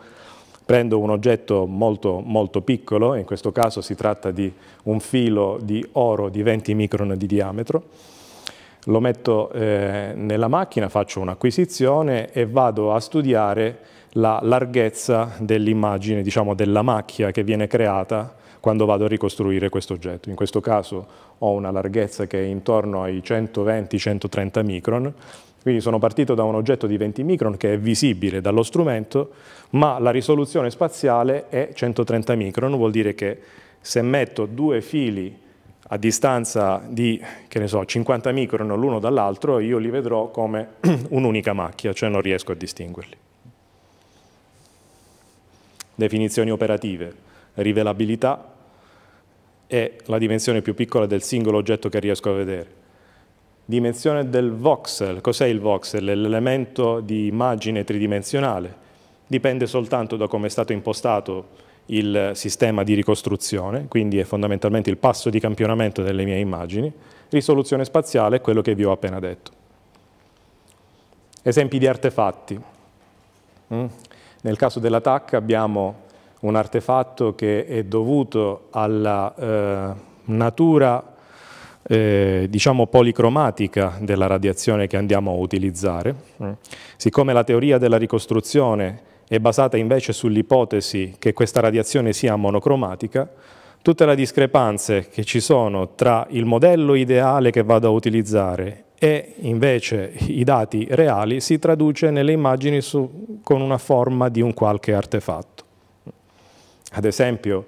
prendo un oggetto molto, molto piccolo, in questo caso si tratta di un filo di oro di 20 micron di diametro, lo metto eh, nella macchina, faccio un'acquisizione e vado a studiare la larghezza dell'immagine, diciamo della macchia che viene creata quando vado a ricostruire questo oggetto. In questo caso ho una larghezza che è intorno ai 120-130 micron, quindi sono partito da un oggetto di 20 micron che è visibile dallo strumento, ma la risoluzione spaziale è 130 micron, vuol dire che se metto due fili a distanza di so, 50 micron l'uno dall'altro, io li vedrò come un'unica macchia, cioè non riesco a distinguerli. Definizioni operative, rivelabilità è la dimensione più piccola del singolo oggetto che riesco a vedere. Dimensione del voxel, cos'è il voxel? L'elemento di immagine tridimensionale, dipende soltanto da come è stato impostato il sistema di ricostruzione, quindi è fondamentalmente il passo di campionamento delle mie immagini, risoluzione spaziale è quello che vi ho appena detto. Esempi di artefatti. Mm? Nel caso della TAC abbiamo un artefatto che è dovuto alla eh, natura eh, diciamo policromatica della radiazione che andiamo a utilizzare. Mm? Siccome la teoria della ricostruzione è basata invece sull'ipotesi che questa radiazione sia monocromatica, tutte le discrepanze che ci sono tra il modello ideale che vado a utilizzare e invece i dati reali si traduce nelle immagini su, con una forma di un qualche artefatto. Ad esempio,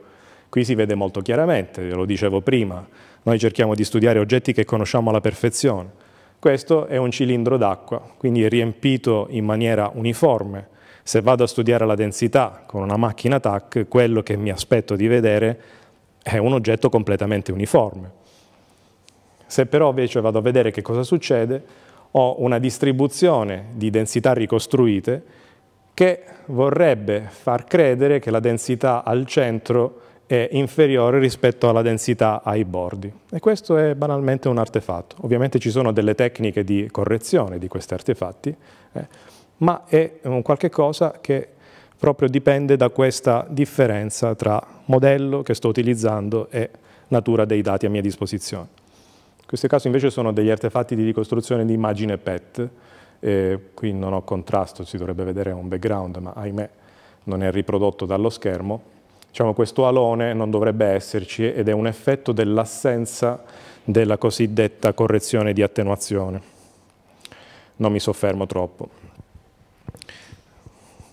qui si vede molto chiaramente, lo dicevo prima, noi cerchiamo di studiare oggetti che conosciamo alla perfezione. Questo è un cilindro d'acqua, quindi riempito in maniera uniforme, se vado a studiare la densità con una macchina TAC, quello che mi aspetto di vedere è un oggetto completamente uniforme. Se però invece vado a vedere che cosa succede, ho una distribuzione di densità ricostruite che vorrebbe far credere che la densità al centro è inferiore rispetto alla densità ai bordi. E questo è banalmente un artefatto. Ovviamente ci sono delle tecniche di correzione di questi artefatti, eh ma è eh, un qualche cosa che proprio dipende da questa differenza tra modello che sto utilizzando e natura dei dati a mia disposizione. In questo caso invece sono degli artefatti di ricostruzione di immagine PET, qui non ho contrasto, si dovrebbe vedere un background, ma ahimè non è riprodotto dallo schermo. Diciamo, questo alone non dovrebbe esserci ed è un effetto dell'assenza della cosiddetta correzione di attenuazione. Non mi soffermo troppo.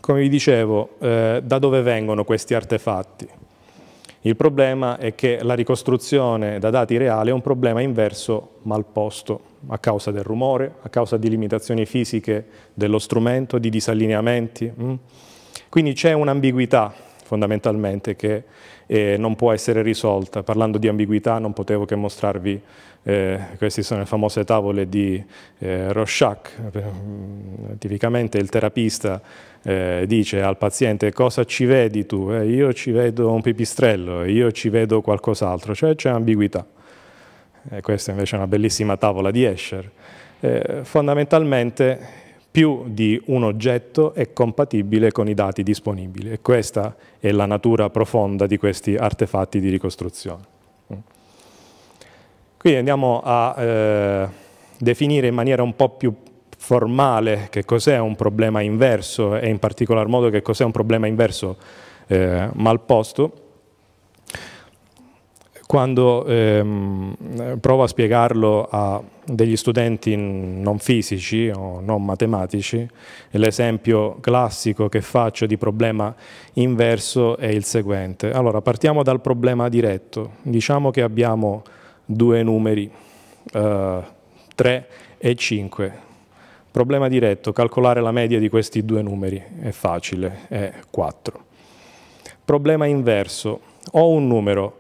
Come vi dicevo, eh, da dove vengono questi artefatti? Il problema è che la ricostruzione da dati reali è un problema inverso mal posto, a causa del rumore, a causa di limitazioni fisiche dello strumento, di disallineamenti. Mm? Quindi c'è un'ambiguità fondamentalmente che eh, non può essere risolta. Parlando di ambiguità non potevo che mostrarvi eh, queste sono le famose tavole di eh, Rorschach, eh, tipicamente il terapista eh, dice al paziente cosa ci vedi tu, eh, io ci vedo un pipistrello, io ci vedo qualcos'altro, cioè c'è ambiguità. questa invece è una bellissima tavola di Escher. Eh, fondamentalmente più di un oggetto è compatibile con i dati disponibili e questa è la natura profonda di questi artefatti di ricostruzione. Quindi andiamo a eh, definire in maniera un po' più formale che cos'è un problema inverso e in particolar modo che cos'è un problema inverso eh, mal posto quando ehm, provo a spiegarlo a degli studenti non fisici o non matematici, l'esempio classico che faccio di problema inverso è il seguente. Allora, partiamo dal problema diretto. Diciamo che abbiamo due numeri, eh, 3 e 5. Problema diretto, calcolare la media di questi due numeri è facile, è 4. Problema inverso, ho un numero,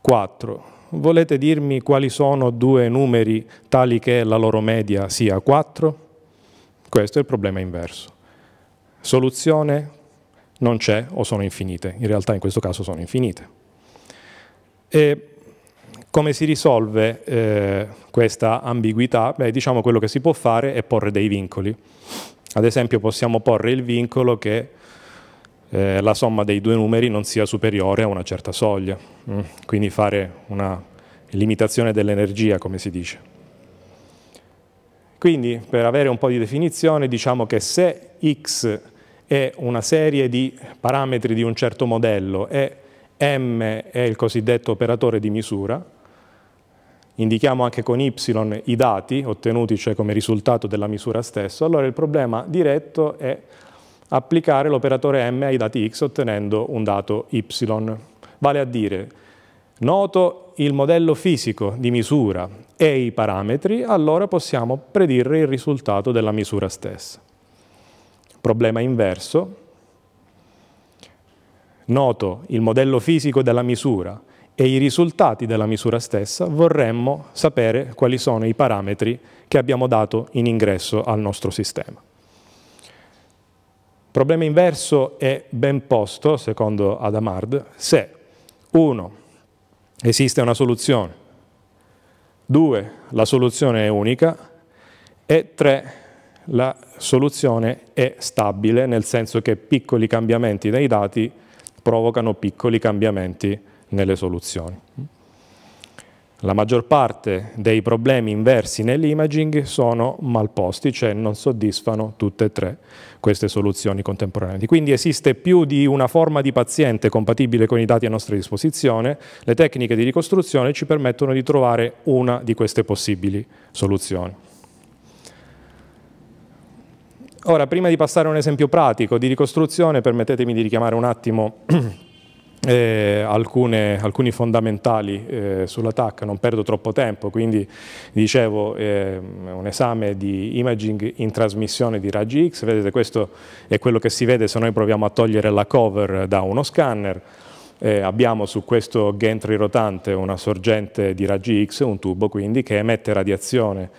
4. Volete dirmi quali sono due numeri tali che la loro media sia 4? Questo è il problema inverso. Soluzione non c'è o sono infinite, in realtà in questo caso sono infinite. E come si risolve eh, questa ambiguità? Beh, diciamo quello che si può fare è porre dei vincoli. Ad esempio possiamo porre il vincolo che eh, la somma dei due numeri non sia superiore a una certa soglia, mm. quindi fare una limitazione dell'energia, come si dice. Quindi, per avere un po' di definizione, diciamo che se x è una serie di parametri di un certo modello e m è il cosiddetto operatore di misura, indichiamo anche con y i dati ottenuti, cioè come risultato della misura stessa, allora il problema diretto è applicare l'operatore m ai dati x ottenendo un dato y. Vale a dire, noto il modello fisico di misura e i parametri, allora possiamo predire il risultato della misura stessa. Problema inverso, noto il modello fisico della misura e i risultati della misura stessa, vorremmo sapere quali sono i parametri che abbiamo dato in ingresso al nostro sistema. problema inverso è ben posto, secondo Adamard, se 1. esiste una soluzione, 2. la soluzione è unica e 3. la soluzione è stabile, nel senso che piccoli cambiamenti nei dati provocano piccoli cambiamenti nelle soluzioni. La maggior parte dei problemi inversi nell'imaging sono mal posti, cioè non soddisfano tutte e tre queste soluzioni contemporaneamente. Quindi esiste più di una forma di paziente compatibile con i dati a nostra disposizione, le tecniche di ricostruzione ci permettono di trovare una di queste possibili soluzioni. Ora, prima di passare a un esempio pratico di ricostruzione, permettetemi di richiamare un attimo eh, alcune, alcuni fondamentali eh, sull'attacco, non perdo troppo tempo, quindi dicevo eh, un esame di imaging in trasmissione di raggi X, vedete questo è quello che si vede se noi proviamo a togliere la cover da uno scanner, eh, abbiamo su questo gantry rotante una sorgente di raggi X, un tubo quindi, che emette radiazione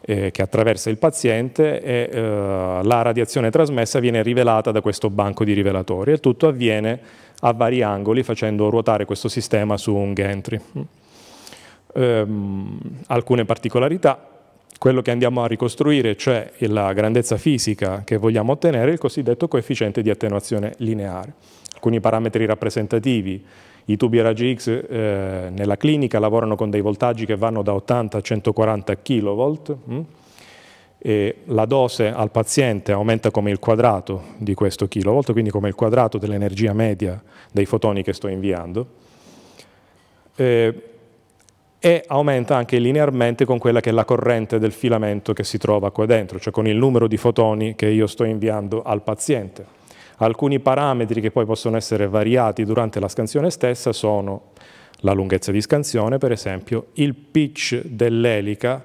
eh, che attraversa il paziente e eh, la radiazione trasmessa viene rivelata da questo banco di rivelatori e tutto avviene a vari angoli facendo ruotare questo sistema su un gantry. Mm. Ehm, alcune particolarità, quello che andiamo a ricostruire, cioè la grandezza fisica che vogliamo ottenere, è il cosiddetto coefficiente di attenuazione lineare. Alcuni parametri rappresentativi i tubi a raggi X eh, nella clinica lavorano con dei voltaggi che vanno da 80 a 140 kV. Mh? E la dose al paziente aumenta come il quadrato di questo kilovolt, quindi come il quadrato dell'energia media dei fotoni che sto inviando, eh, e aumenta anche linearmente con quella che è la corrente del filamento che si trova qua dentro, cioè con il numero di fotoni che io sto inviando al paziente. Alcuni parametri che poi possono essere variati durante la scansione stessa sono la lunghezza di scansione, per esempio, il pitch dell'elica,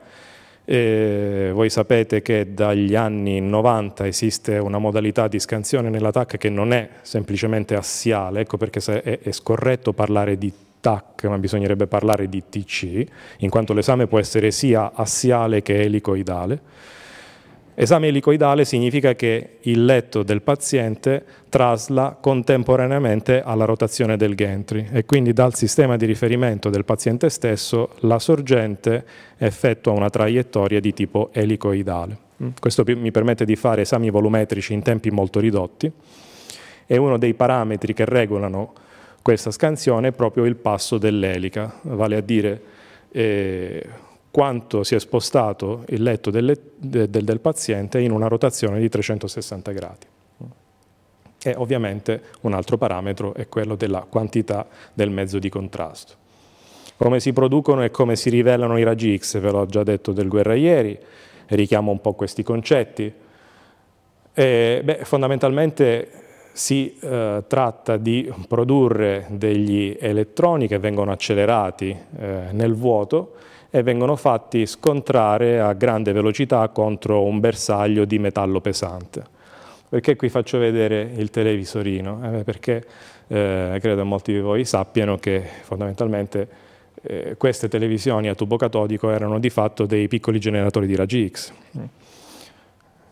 eh, voi sapete che dagli anni 90 esiste una modalità di scansione nella che non è semplicemente assiale, ecco perché è, è scorretto parlare di TAC, ma bisognerebbe parlare di TC, in quanto l'esame può essere sia assiale che elicoidale Esame elicoidale significa che il letto del paziente trasla contemporaneamente alla rotazione del gantry e quindi dal sistema di riferimento del paziente stesso la sorgente effettua una traiettoria di tipo elicoidale. Mm, questo mi permette di fare esami volumetrici in tempi molto ridotti e uno dei parametri che regolano questa scansione è proprio il passo dell'elica, vale a dire eh, quanto si è spostato il letto del, del, del paziente in una rotazione di 360 gradi. E ovviamente un altro parametro è quello della quantità del mezzo di contrasto. Come si producono e come si rivelano i raggi X, ve l'ho già detto del guerra ieri, richiamo un po' questi concetti. E, beh, fondamentalmente si eh, tratta di produrre degli elettroni che vengono accelerati eh, nel vuoto e vengono fatti scontrare a grande velocità contro un bersaglio di metallo pesante. Perché qui faccio vedere il televisorino? Eh, perché eh, credo molti di voi sappiano che fondamentalmente eh, queste televisioni a tubo catodico erano di fatto dei piccoli generatori di raggi X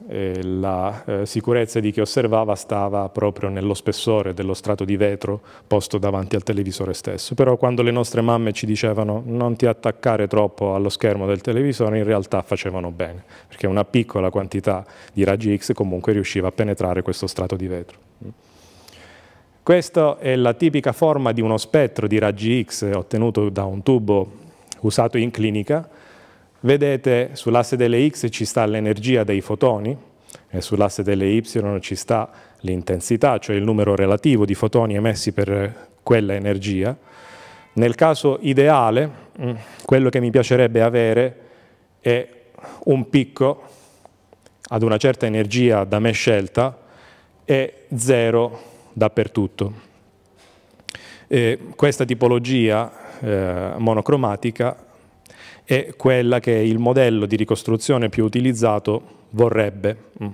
eh, la eh, sicurezza di chi osservava stava proprio nello spessore dello strato di vetro posto davanti al televisore stesso. Però quando le nostre mamme ci dicevano non ti attaccare troppo allo schermo del televisore, in realtà facevano bene, perché una piccola quantità di raggi X comunque riusciva a penetrare questo strato di vetro. Questa è la tipica forma di uno spettro di raggi X ottenuto da un tubo usato in clinica, Vedete sull'asse delle X ci sta l'energia dei fotoni e sull'asse delle Y ci sta l'intensità, cioè il numero relativo di fotoni emessi per quella energia. Nel caso ideale, mm, quello che mi piacerebbe avere è un picco ad una certa energia da me scelta e zero dappertutto. E questa tipologia eh, monocromatica è quella che il modello di ricostruzione più utilizzato vorrebbe. Mm.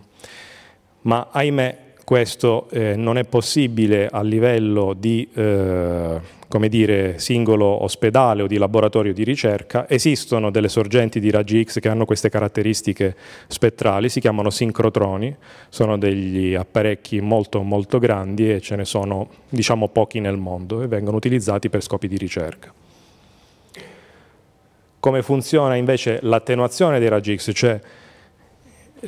Ma ahimè questo eh, non è possibile a livello di eh, dire, singolo ospedale o di laboratorio di ricerca. Esistono delle sorgenti di raggi X che hanno queste caratteristiche spettrali, si chiamano sincrotroni, sono degli apparecchi molto molto grandi e ce ne sono diciamo pochi nel mondo e vengono utilizzati per scopi di ricerca come funziona invece l'attenuazione dei raggi X, cioè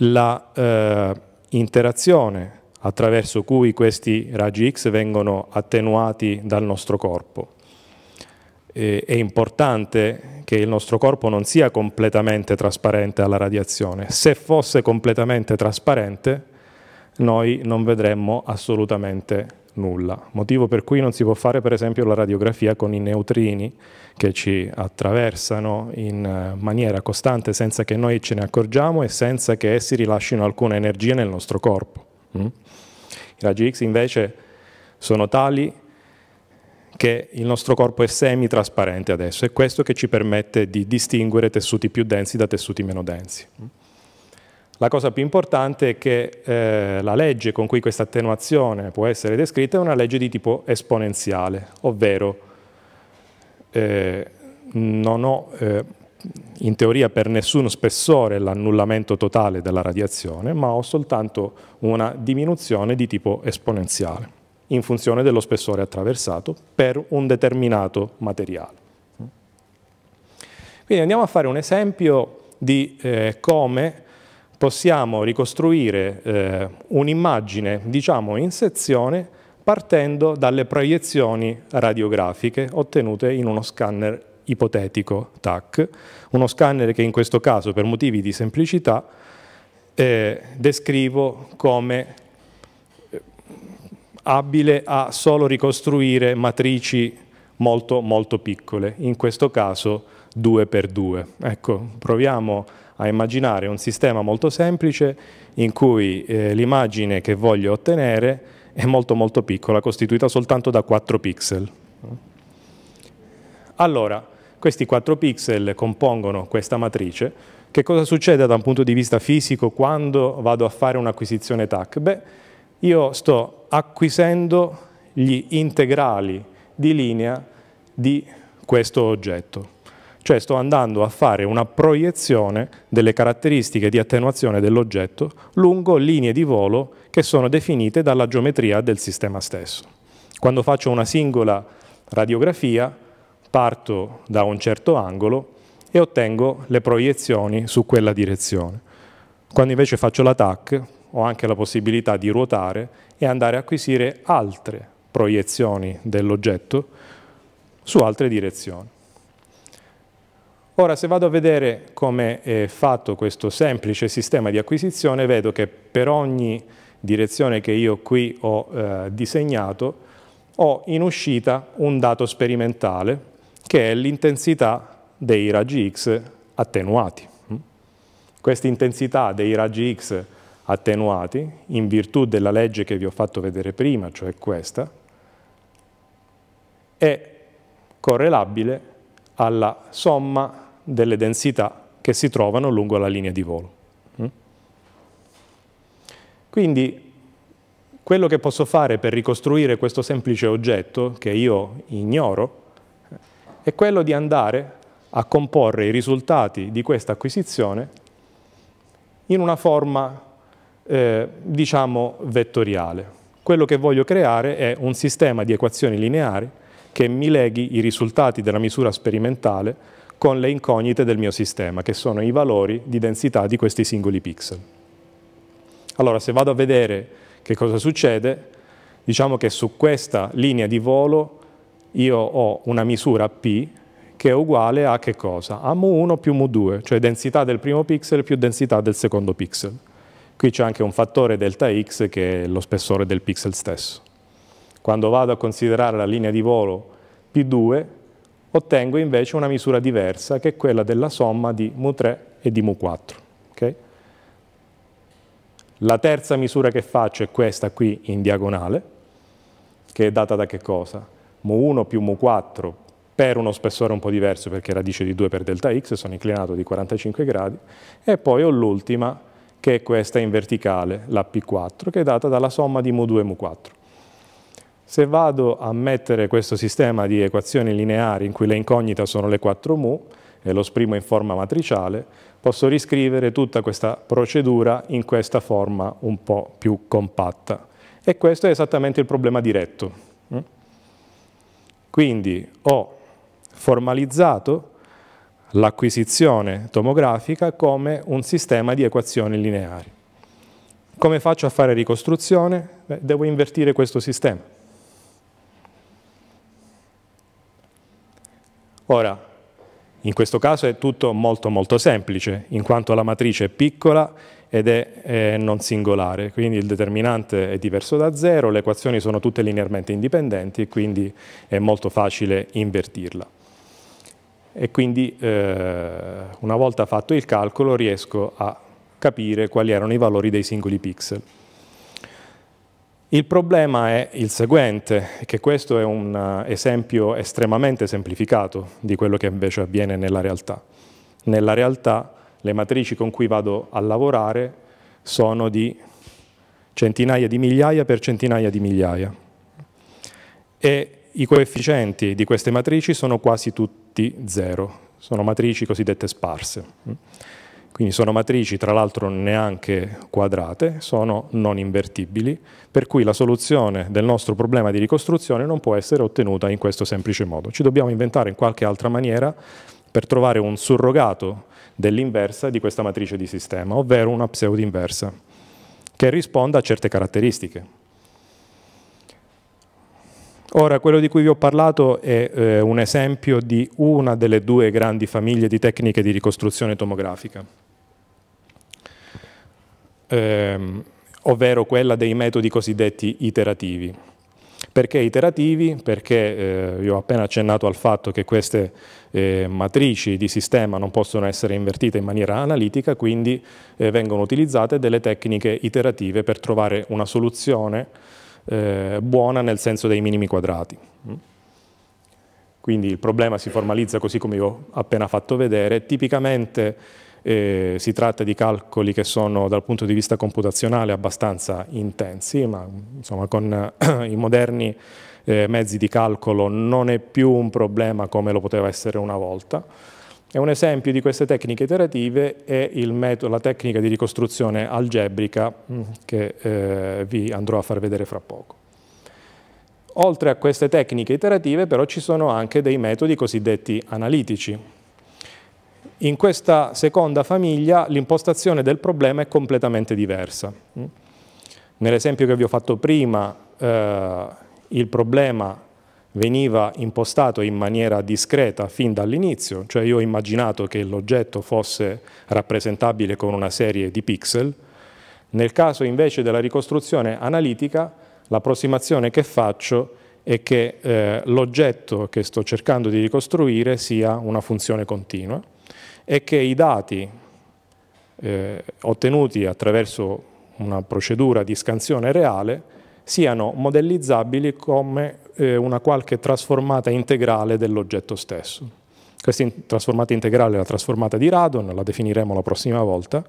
l'interazione eh, attraverso cui questi raggi X vengono attenuati dal nostro corpo. E, è importante che il nostro corpo non sia completamente trasparente alla radiazione. Se fosse completamente trasparente, noi non vedremmo assolutamente nulla, motivo per cui non si può fare per esempio la radiografia con i neutrini che ci attraversano in eh, maniera costante senza che noi ce ne accorgiamo e senza che essi rilascino alcuna energia nel nostro corpo. Mm? I raggi X invece sono tali che il nostro corpo è semi-trasparente adesso, è questo che ci permette di distinguere tessuti più densi da tessuti meno densi. Mm? La cosa più importante è che eh, la legge con cui questa attenuazione può essere descritta è una legge di tipo esponenziale, ovvero eh, non ho eh, in teoria per nessuno spessore l'annullamento totale della radiazione, ma ho soltanto una diminuzione di tipo esponenziale in funzione dello spessore attraversato per un determinato materiale. Quindi andiamo a fare un esempio di eh, come possiamo ricostruire eh, un'immagine, diciamo, in sezione partendo dalle proiezioni radiografiche ottenute in uno scanner ipotetico TAC, uno scanner che in questo caso per motivi di semplicità eh, descrivo come eh, abile a solo ricostruire matrici molto molto piccole, in questo caso 2 x 2. Ecco, proviamo a immaginare un sistema molto semplice in cui eh, l'immagine che voglio ottenere è molto molto piccola, costituita soltanto da 4 pixel. Allora, questi 4 pixel compongono questa matrice. Che cosa succede da un punto di vista fisico quando vado a fare un'acquisizione TAC? Beh, io sto acquisendo gli integrali di linea di questo oggetto cioè sto andando a fare una proiezione delle caratteristiche di attenuazione dell'oggetto lungo linee di volo che sono definite dalla geometria del sistema stesso. Quando faccio una singola radiografia parto da un certo angolo e ottengo le proiezioni su quella direzione. Quando invece faccio l'attack ho anche la possibilità di ruotare e andare a acquisire altre proiezioni dell'oggetto su altre direzioni. Ora, se vado a vedere come è fatto questo semplice sistema di acquisizione, vedo che per ogni direzione che io qui ho eh, disegnato, ho in uscita un dato sperimentale, che è l'intensità dei raggi X attenuati. Questa intensità dei raggi X attenuati, in virtù della legge che vi ho fatto vedere prima, cioè questa, è correlabile alla somma delle densità che si trovano lungo la linea di volo. Mm? Quindi quello che posso fare per ricostruire questo semplice oggetto, che io ignoro, è quello di andare a comporre i risultati di questa acquisizione in una forma, eh, diciamo, vettoriale. Quello che voglio creare è un sistema di equazioni lineari che mi leghi i risultati della misura sperimentale con le incognite del mio sistema, che sono i valori di densità di questi singoli pixel. Allora, se vado a vedere che cosa succede, diciamo che su questa linea di volo io ho una misura P che è uguale a che cosa? A mu1 più mu2, cioè densità del primo pixel più densità del secondo pixel. Qui c'è anche un fattore delta x che è lo spessore del pixel stesso. Quando vado a considerare la linea di volo P2, ottengo invece una misura diversa che è quella della somma di mu3 e di mu4. Okay? La terza misura che faccio è questa qui in diagonale, che è data da che cosa? mu1 più mu4 per uno spessore un po' diverso perché è radice di 2 per delta x, sono inclinato di 45 gradi, e poi ho l'ultima che è questa in verticale, la P4, che è data dalla somma di mu2 e mu4. Se vado a mettere questo sistema di equazioni lineari in cui le incognite sono le 4 mu e lo esprimo in forma matriciale, posso riscrivere tutta questa procedura in questa forma un po' più compatta. E questo è esattamente il problema diretto. Quindi ho formalizzato l'acquisizione tomografica come un sistema di equazioni lineari. Come faccio a fare ricostruzione? Beh, devo invertire questo sistema. Ora, in questo caso è tutto molto molto semplice, in quanto la matrice è piccola ed è, è non singolare, quindi il determinante è diverso da zero, le equazioni sono tutte linearmente indipendenti e quindi è molto facile invertirla. E quindi eh, una volta fatto il calcolo riesco a capire quali erano i valori dei singoli pixel. Il problema è il seguente, che questo è un eh, esempio estremamente semplificato di quello che invece avviene nella realtà. Nella realtà le matrici con cui vado a lavorare sono di centinaia di migliaia per centinaia di migliaia e i coefficienti di queste matrici sono quasi tutti zero, sono matrici cosiddette sparse. Quindi sono matrici tra l'altro neanche quadrate, sono non invertibili, per cui la soluzione del nostro problema di ricostruzione non può essere ottenuta in questo semplice modo. Ci dobbiamo inventare in qualche altra maniera per trovare un surrogato dell'inversa di questa matrice di sistema, ovvero una pseudo-inversa, che risponda a certe caratteristiche. Ora, quello di cui vi ho parlato è eh, un esempio di una delle due grandi famiglie di tecniche di ricostruzione tomografica ehm, ovvero quella dei metodi cosiddetti iterativi. Perché iterativi? Perché eh, io ho appena accennato al fatto che queste eh, matrici di sistema non possono essere invertite in maniera analitica, quindi eh, vengono utilizzate delle tecniche iterative per trovare una soluzione eh, buona nel senso dei minimi quadrati. Mm? Quindi il problema si formalizza così come io ho appena fatto vedere, tipicamente eh, si tratta di calcoli che sono dal punto di vista computazionale abbastanza intensi, ma insomma, con eh, i moderni eh, mezzi di calcolo non è più un problema come lo poteva essere una volta. E un esempio di queste tecniche iterative è la tecnica di ricostruzione algebrica mm, che eh, vi andrò a far vedere fra poco. Oltre a queste tecniche iterative però ci sono anche dei metodi cosiddetti analitici, in questa seconda famiglia l'impostazione del problema è completamente diversa. Mm? Nell'esempio che vi ho fatto prima, eh, il problema veniva impostato in maniera discreta fin dall'inizio, cioè io ho immaginato che l'oggetto fosse rappresentabile con una serie di pixel, nel caso invece della ricostruzione analitica l'approssimazione che faccio è che eh, l'oggetto che sto cercando di ricostruire sia una funzione continua, è che i dati eh, ottenuti attraverso una procedura di scansione reale siano modellizzabili come eh, una qualche trasformata integrale dell'oggetto stesso. Questa in trasformata integrale è la trasformata di Radon, la definiremo la prossima volta,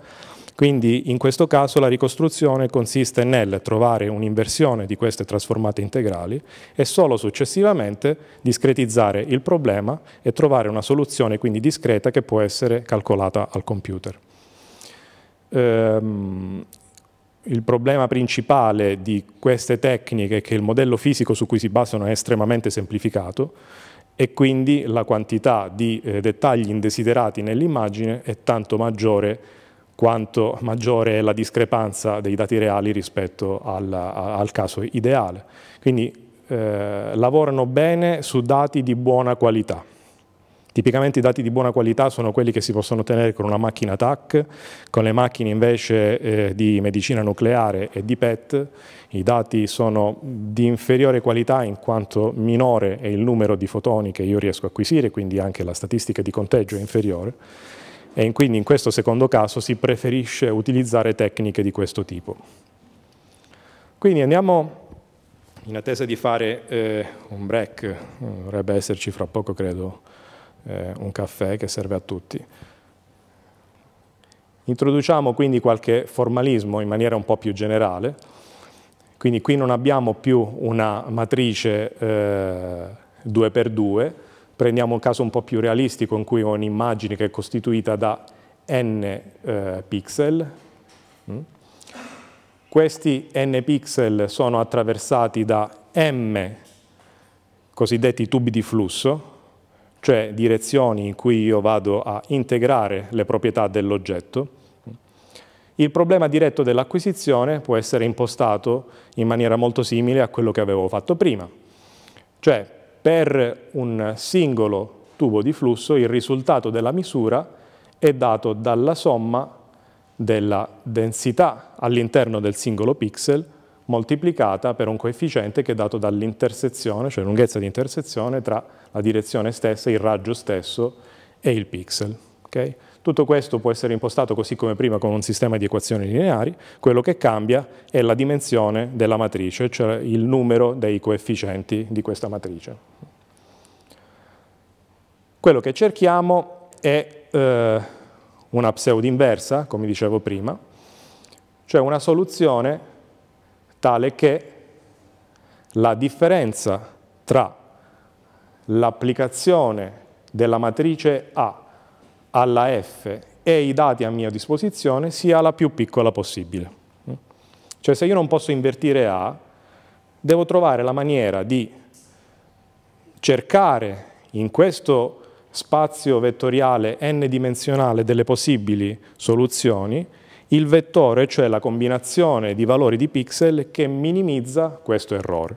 quindi in questo caso la ricostruzione consiste nel trovare un'inversione di queste trasformate integrali e solo successivamente discretizzare il problema e trovare una soluzione quindi discreta che può essere calcolata al computer. Ehm, il problema principale di queste tecniche è che il modello fisico su cui si basano è estremamente semplificato e quindi la quantità di eh, dettagli indesiderati nell'immagine è tanto maggiore quanto maggiore è la discrepanza dei dati reali rispetto al, al caso ideale. Quindi eh, lavorano bene su dati di buona qualità. Tipicamente i dati di buona qualità sono quelli che si possono ottenere con una macchina TAC, con le macchine invece eh, di medicina nucleare e di PET i dati sono di inferiore qualità in quanto minore è il numero di fotoni che io riesco a acquisire, quindi anche la statistica di conteggio è inferiore e quindi in questo secondo caso si preferisce utilizzare tecniche di questo tipo. Quindi andiamo, in attesa di fare eh, un break, dovrebbe esserci fra poco credo eh, un caffè che serve a tutti, introduciamo quindi qualche formalismo in maniera un po' più generale, quindi qui non abbiamo più una matrice 2x2, eh, Prendiamo un caso un po' più realistico in cui ho un'immagine che è costituita da n eh, pixel. Mm. Questi n pixel sono attraversati da m cosiddetti tubi di flusso, cioè direzioni in cui io vado a integrare le proprietà dell'oggetto. Il problema diretto dell'acquisizione può essere impostato in maniera molto simile a quello che avevo fatto prima. Cioè, per un singolo tubo di flusso il risultato della misura è dato dalla somma della densità all'interno del singolo pixel moltiplicata per un coefficiente che è dato dall'intersezione, cioè lunghezza di intersezione tra la direzione stessa, il raggio stesso e il pixel. Okay? Tutto questo può essere impostato così come prima con un sistema di equazioni lineari, quello che cambia è la dimensione della matrice, cioè il numero dei coefficienti di questa matrice. Quello che cerchiamo è eh, una pseudinversa, come dicevo prima, cioè una soluzione tale che la differenza tra l'applicazione della matrice A alla f e i dati a mia disposizione sia la più piccola possibile. Mm? Cioè se io non posso invertire A, devo trovare la maniera di cercare in questo spazio vettoriale n dimensionale delle possibili soluzioni il vettore, cioè la combinazione di valori di pixel che minimizza questo errore.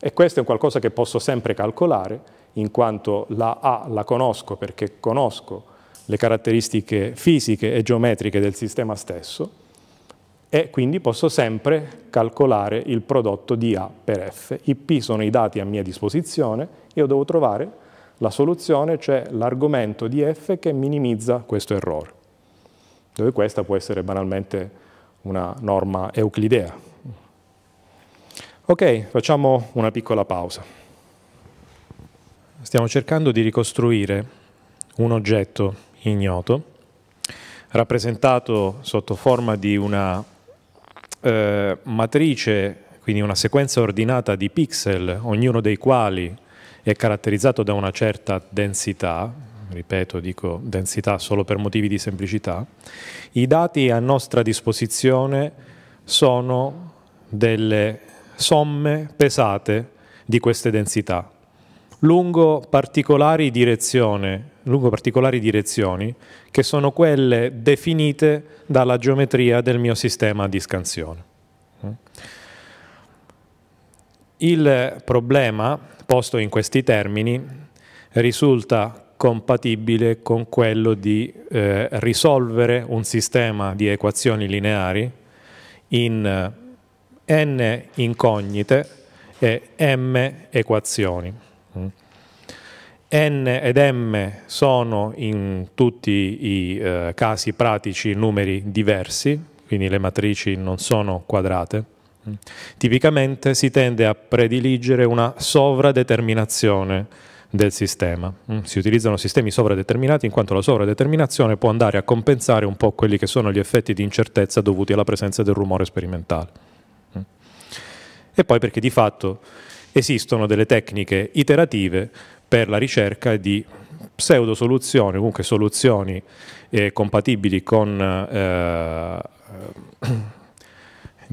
E questo è qualcosa che posso sempre calcolare in quanto la A la conosco perché conosco le caratteristiche fisiche e geometriche del sistema stesso e quindi posso sempre calcolare il prodotto di A per F. I P sono i dati a mia disposizione, io devo trovare la soluzione, cioè l'argomento di F che minimizza questo errore, dove questa può essere banalmente una norma euclidea. Ok, facciamo una piccola pausa stiamo cercando di ricostruire un oggetto ignoto, rappresentato sotto forma di una eh, matrice, quindi una sequenza ordinata di pixel, ognuno dei quali è caratterizzato da una certa densità, ripeto, dico densità solo per motivi di semplicità, i dati a nostra disposizione sono delle somme pesate di queste densità lungo particolari direzioni, lungo particolari direzioni che sono quelle definite dalla geometria del mio sistema di scansione. Il problema, posto in questi termini, risulta compatibile con quello di eh, risolvere un sistema di equazioni lineari in eh, n incognite e m equazioni. N ed M sono in tutti i eh, casi pratici numeri diversi, quindi le matrici non sono quadrate. Mm. Tipicamente si tende a prediligere una sovradeterminazione del sistema. Mm. Si utilizzano sistemi sovradeterminati in quanto la sovradeterminazione può andare a compensare un po' quelli che sono gli effetti di incertezza dovuti alla presenza del rumore sperimentale. Mm. E poi perché di fatto esistono delle tecniche iterative per la ricerca di pseudo soluzioni, comunque soluzioni eh, compatibili con eh, eh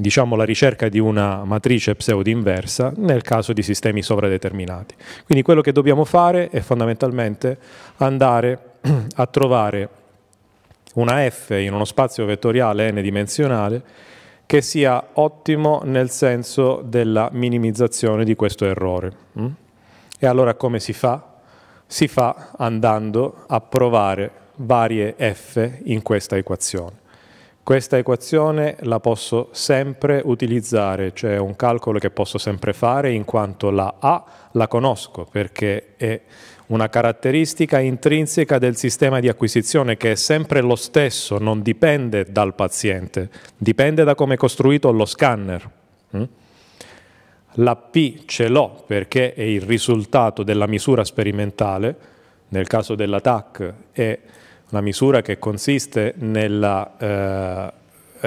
diciamo, la ricerca di una matrice pseudo-inversa nel caso di sistemi sovradeterminati. Quindi quello che dobbiamo fare è fondamentalmente andare a trovare una f in uno spazio vettoriale n-dimensionale che sia ottimo nel senso della minimizzazione di questo errore. Mm? E allora come si fa? Si fa andando a provare varie f in questa equazione. Questa equazione la posso sempre utilizzare, cioè è un calcolo che posso sempre fare in quanto la A la conosco perché è una caratteristica intrinseca del sistema di acquisizione che è sempre lo stesso, non dipende dal paziente, dipende da come è costruito lo scanner. Mm? La P ce l'ho perché è il risultato della misura sperimentale, nel caso della TAC è una misura che consiste nella eh,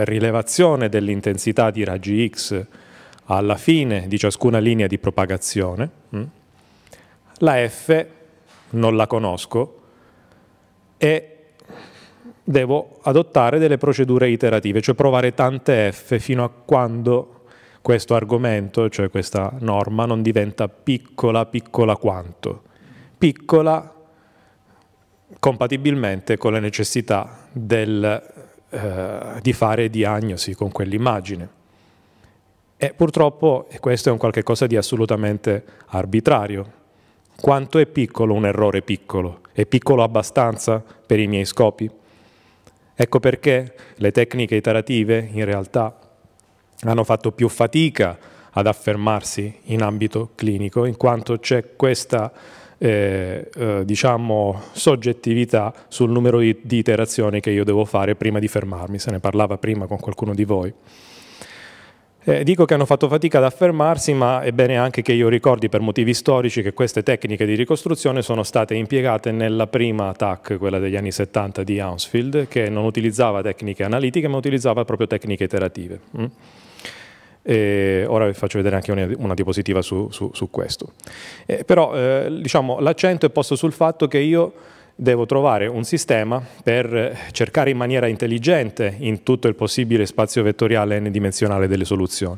rilevazione dell'intensità di raggi X alla fine di ciascuna linea di propagazione. Mm. La F non la conosco e devo adottare delle procedure iterative, cioè provare tante F fino a quando questo argomento, cioè questa norma, non diventa piccola piccola quanto, piccola compatibilmente con le necessità del, eh, di fare diagnosi con quell'immagine. E purtroppo questo è un qualche cosa di assolutamente arbitrario. Quanto è piccolo un errore piccolo? È piccolo abbastanza per i miei scopi? Ecco perché le tecniche iterative in realtà hanno fatto più fatica ad affermarsi in ambito clinico, in quanto c'è questa eh, eh, diciamo, soggettività sul numero di, di iterazioni che io devo fare prima di fermarmi, se ne parlava prima con qualcuno di voi. Eh, dico che hanno fatto fatica ad affermarsi, ma è bene anche che io ricordi per motivi storici che queste tecniche di ricostruzione sono state impiegate nella prima TAC, quella degli anni 70 di Hounsfield, che non utilizzava tecniche analitiche, ma utilizzava proprio tecniche iterative. Mm? E ora vi faccio vedere anche una, una diapositiva su, su, su questo. Eh, però eh, diciamo, l'accento è posto sul fatto che io devo trovare un sistema per eh, cercare in maniera intelligente in tutto il possibile spazio vettoriale n-dimensionale delle soluzioni.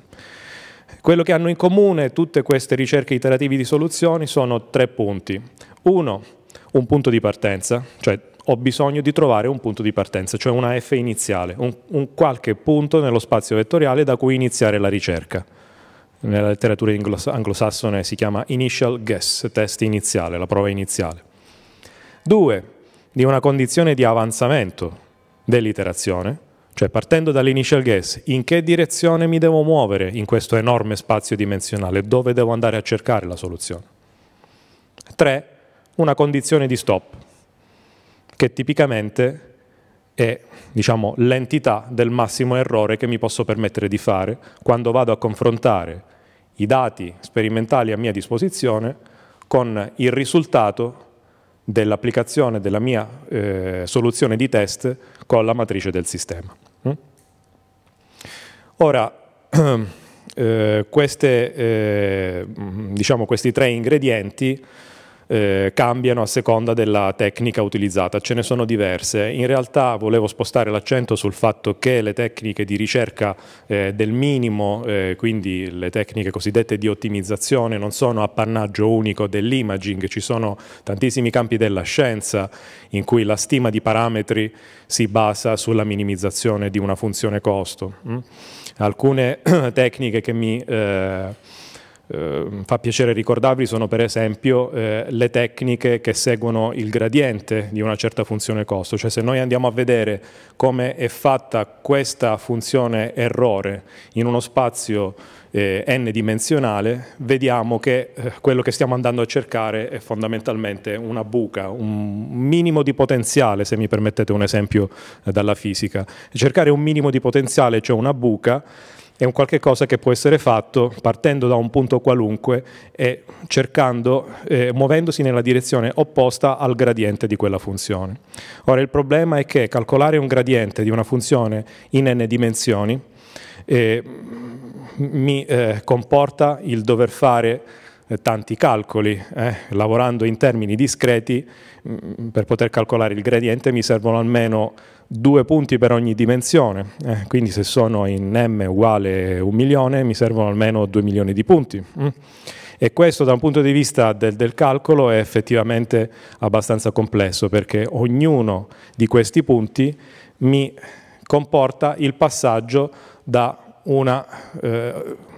Quello che hanno in comune tutte queste ricerche iterative di soluzioni sono tre punti. Uno, un punto di partenza, cioè ho bisogno di trovare un punto di partenza, cioè una F iniziale, un, un qualche punto nello spazio vettoriale da cui iniziare la ricerca. Nella letteratura anglosassone si chiama initial guess, test iniziale, la prova iniziale. Due, di una condizione di avanzamento dell'iterazione, cioè partendo dall'initial guess, in che direzione mi devo muovere in questo enorme spazio dimensionale, dove devo andare a cercare la soluzione. Tre, una condizione di stop, che tipicamente è diciamo, l'entità del massimo errore che mi posso permettere di fare quando vado a confrontare i dati sperimentali a mia disposizione con il risultato dell'applicazione della mia eh, soluzione di test con la matrice del sistema. Mm? Ora, eh, queste, eh, diciamo, questi tre ingredienti eh, cambiano a seconda della tecnica utilizzata, ce ne sono diverse. In realtà volevo spostare l'accento sul fatto che le tecniche di ricerca eh, del minimo, eh, quindi le tecniche cosiddette di ottimizzazione, non sono appannaggio unico dell'imaging, ci sono tantissimi campi della scienza in cui la stima di parametri si basa sulla minimizzazione di una funzione costo. Mm? Alcune tecniche che mi eh, eh, fa piacere ricordarvi sono per esempio eh, le tecniche che seguono il gradiente di una certa funzione costo, cioè se noi andiamo a vedere come è fatta questa funzione errore in uno spazio eh, n dimensionale, vediamo che eh, quello che stiamo andando a cercare è fondamentalmente una buca, un minimo di potenziale, se mi permettete un esempio eh, dalla fisica. Cercare un minimo di potenziale, cioè una buca, è un qualche cosa che può essere fatto partendo da un punto qualunque e cercando, eh, muovendosi nella direzione opposta al gradiente di quella funzione. Ora il problema è che calcolare un gradiente di una funzione in n dimensioni eh, mi eh, comporta il dover fare eh, tanti calcoli, eh? lavorando in termini discreti, mh, mm, per poter calcolare il gradiente mi servono almeno due punti per ogni dimensione, eh, quindi se sono in m uguale un milione mi servono almeno due milioni di punti. Mm. E questo da un punto di vista del, del, calcolo è effettivamente abbastanza complesso perché ognuno di questi punti mi comporta il passaggio da una... Eh,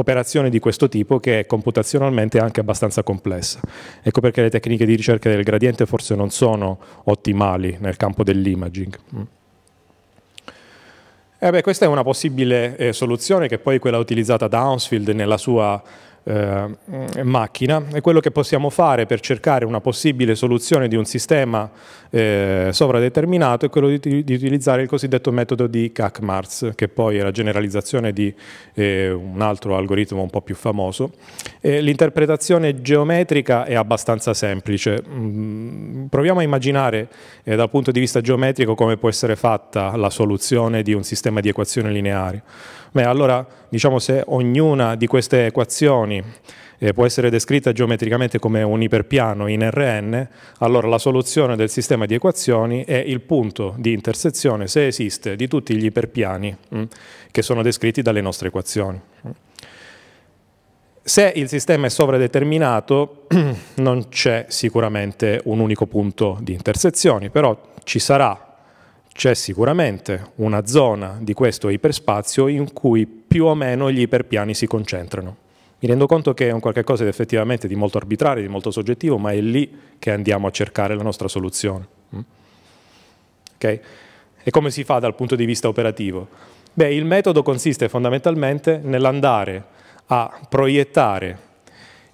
operazione di questo tipo che è computazionalmente anche abbastanza complessa. Ecco perché le tecniche di ricerca del gradiente forse non sono ottimali nel campo dell'imaging. Mm. Eh beh, questa è una possibile eh, soluzione che poi quella utilizzata da Hounsfield nella sua eh, mm, macchina e quello che possiamo fare per cercare una possibile soluzione di un sistema eh, sovradeterminato è quello di, di, utilizzare il cosiddetto metodo di CAC-MARS, che poi è la generalizzazione di eh, un altro algoritmo un po' più famoso. l'interpretazione geometrica è abbastanza semplice. Mm, proviamo a immaginare eh, dal punto di vista geometrico come può essere fatta la soluzione di un sistema di equazioni lineari. Beh, allora diciamo se ognuna di queste equazioni eh, può essere descritta geometricamente come un iperpiano in Rn, allora la soluzione del sistema di equazioni è il punto di intersezione, se esiste, di tutti gli iperpiani mh, mm, che sono descritti dalle nostre equazioni. Se il sistema è sovradeterminato non c'è sicuramente un unico punto di intersezioni, però ci sarà c'è sicuramente una zona di questo iperspazio in cui più o meno gli iperpiani si concentrano. Mi rendo conto che è un qualche cosa di effettivamente di molto arbitrario, di molto soggettivo, ma è lì che andiamo a cercare la nostra soluzione. Mm? Okay? E come si fa dal punto di vista operativo? Beh, il metodo consiste fondamentalmente nell'andare a proiettare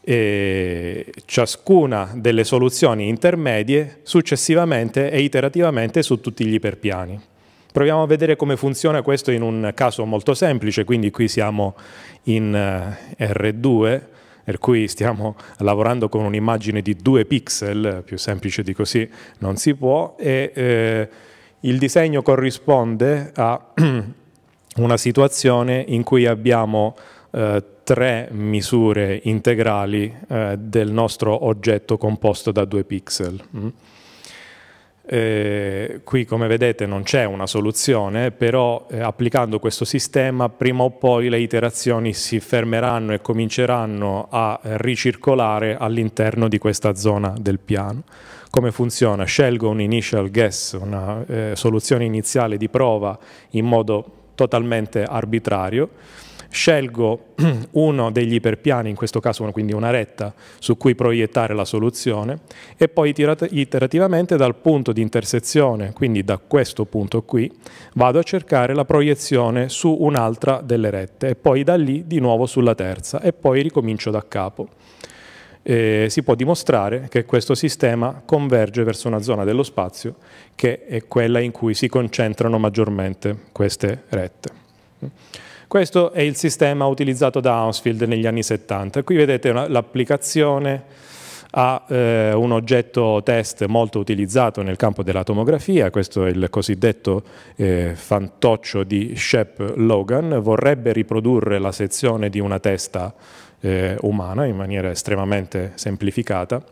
e ciascuna delle soluzioni intermedie successivamente e iterativamente su tutti gli iperpiani. Proviamo a vedere come funziona questo in un caso molto semplice, quindi qui siamo in eh, R2, per cui stiamo lavorando con un'immagine di 2 pixel, più semplice di così non si può, e eh, il disegno corrisponde a una situazione in cui abbiamo eh, tre misure integrali eh, del nostro oggetto composto da due pixel. Mm. Eh, qui come vedete non c'è una soluzione, però eh, applicando questo sistema prima o poi le iterazioni si fermeranno e cominceranno a ricircolare all'interno di questa zona del piano. Come funziona? Scelgo un initial guess, una eh, soluzione iniziale di prova in modo totalmente arbitrario scelgo uno degli iperpiani, in questo caso quindi una retta, su cui proiettare la soluzione e poi iterativamente dal punto di intersezione, quindi da questo punto qui, vado a cercare la proiezione su un'altra delle rette e poi da lì di nuovo sulla terza e poi ricomincio da capo. Eh, si può dimostrare che questo sistema converge verso una zona dello spazio che è quella in cui si concentrano maggiormente queste rette. Questo è il sistema utilizzato da Hounsfield negli anni 70. Qui vedete l'applicazione a eh, un oggetto test molto utilizzato nel campo della tomografia, questo è il cosiddetto eh, fantoccio di Shep Logan, vorrebbe riprodurre la sezione di una testa eh, umana in maniera estremamente semplificata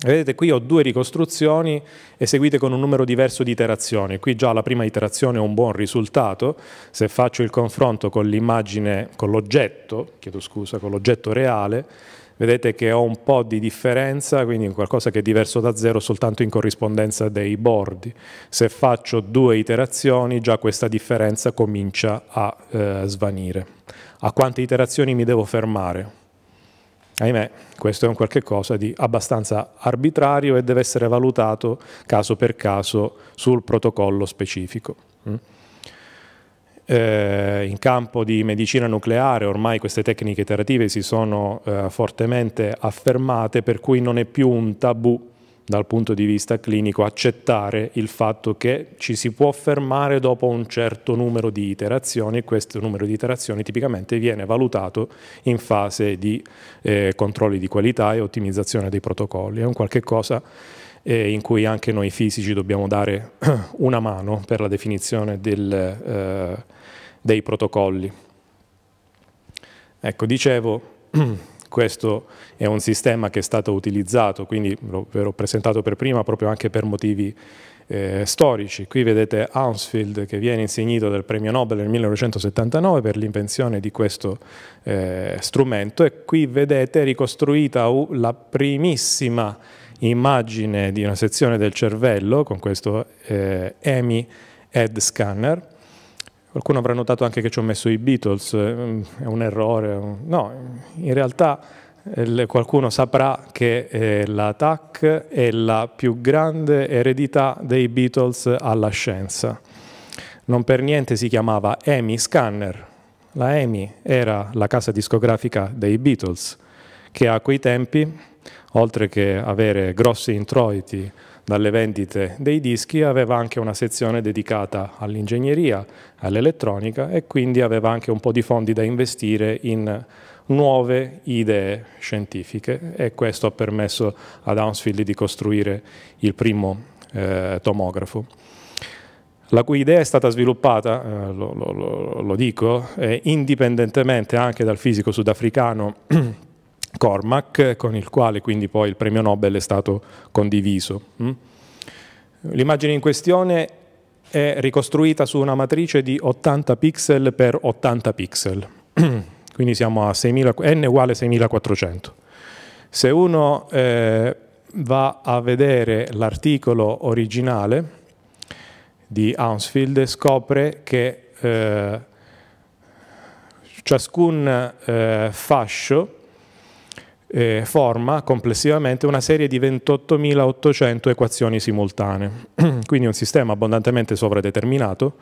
Vedete qui ho due ricostruzioni eseguite con un numero diverso di iterazioni, qui già la prima iterazione è un buon risultato, se faccio il confronto con l'immagine, con l'oggetto, chiedo scusa, con l'oggetto reale, vedete che ho un po' di differenza, quindi qualcosa che è diverso da zero soltanto in corrispondenza dei bordi. Se faccio due iterazioni già questa differenza comincia a eh, svanire. A quante iterazioni mi devo fermare? Ahimè, questo è un qualche cosa di abbastanza arbitrario e deve essere valutato caso per caso sul protocollo specifico. Mm. Eh, in campo di medicina nucleare ormai queste tecniche iterative si sono eh, fortemente affermate, per cui non è più un tabù dal punto di vista clinico accettare il fatto che ci si può fermare dopo un certo numero di iterazioni e questo numero di iterazioni tipicamente viene valutato in fase di eh, controlli di qualità e ottimizzazione dei protocolli. È un qualche cosa eh, in cui anche noi fisici dobbiamo dare una mano per la definizione del, eh, dei protocolli. Ecco, dicevo... questo è un sistema che è stato utilizzato, quindi ve l'ho presentato per prima proprio anche per motivi eh, storici. Qui vedete Hounsfield che viene insignito del premio Nobel nel 1979 per l'invenzione di questo eh, strumento e qui vedete ricostruita la primissima immagine di una sezione del cervello con questo eh, EMI head scanner Qualcuno avrà notato anche che ci ho messo i Beatles, eh, è un errore. No, in realtà qualcuno saprà che eh, la TAC è la più grande eredità dei Beatles alla scienza. Non per niente si chiamava EMI Scanner. La EMI era la casa discografica dei Beatles, che a quei tempi, oltre che avere grossi introiti dalle vendite dei dischi, aveva anche una sezione dedicata all'ingegneria, all'elettronica e quindi aveva anche un po' di fondi da investire in nuove idee scientifiche e questo ha permesso ad Hounsfield di costruire il primo eh, tomografo la cui idea è stata sviluppata, eh, lo, lo, lo, dico, eh, indipendentemente anche dal fisico sudafricano Cormac, con il quale quindi poi il premio Nobel è stato condiviso. Mm? L'immagine in questione è ricostruita su una matrice di 80 pixel per 80 pixel, quindi siamo a 6000, n uguale 6400. Se uno eh, va a vedere l'articolo originale di Hounsfield scopre che eh, ciascun eh, fascio eh, forma complessivamente una serie di 28.800 equazioni simultanee, quindi un sistema abbondantemente sovradeterminato.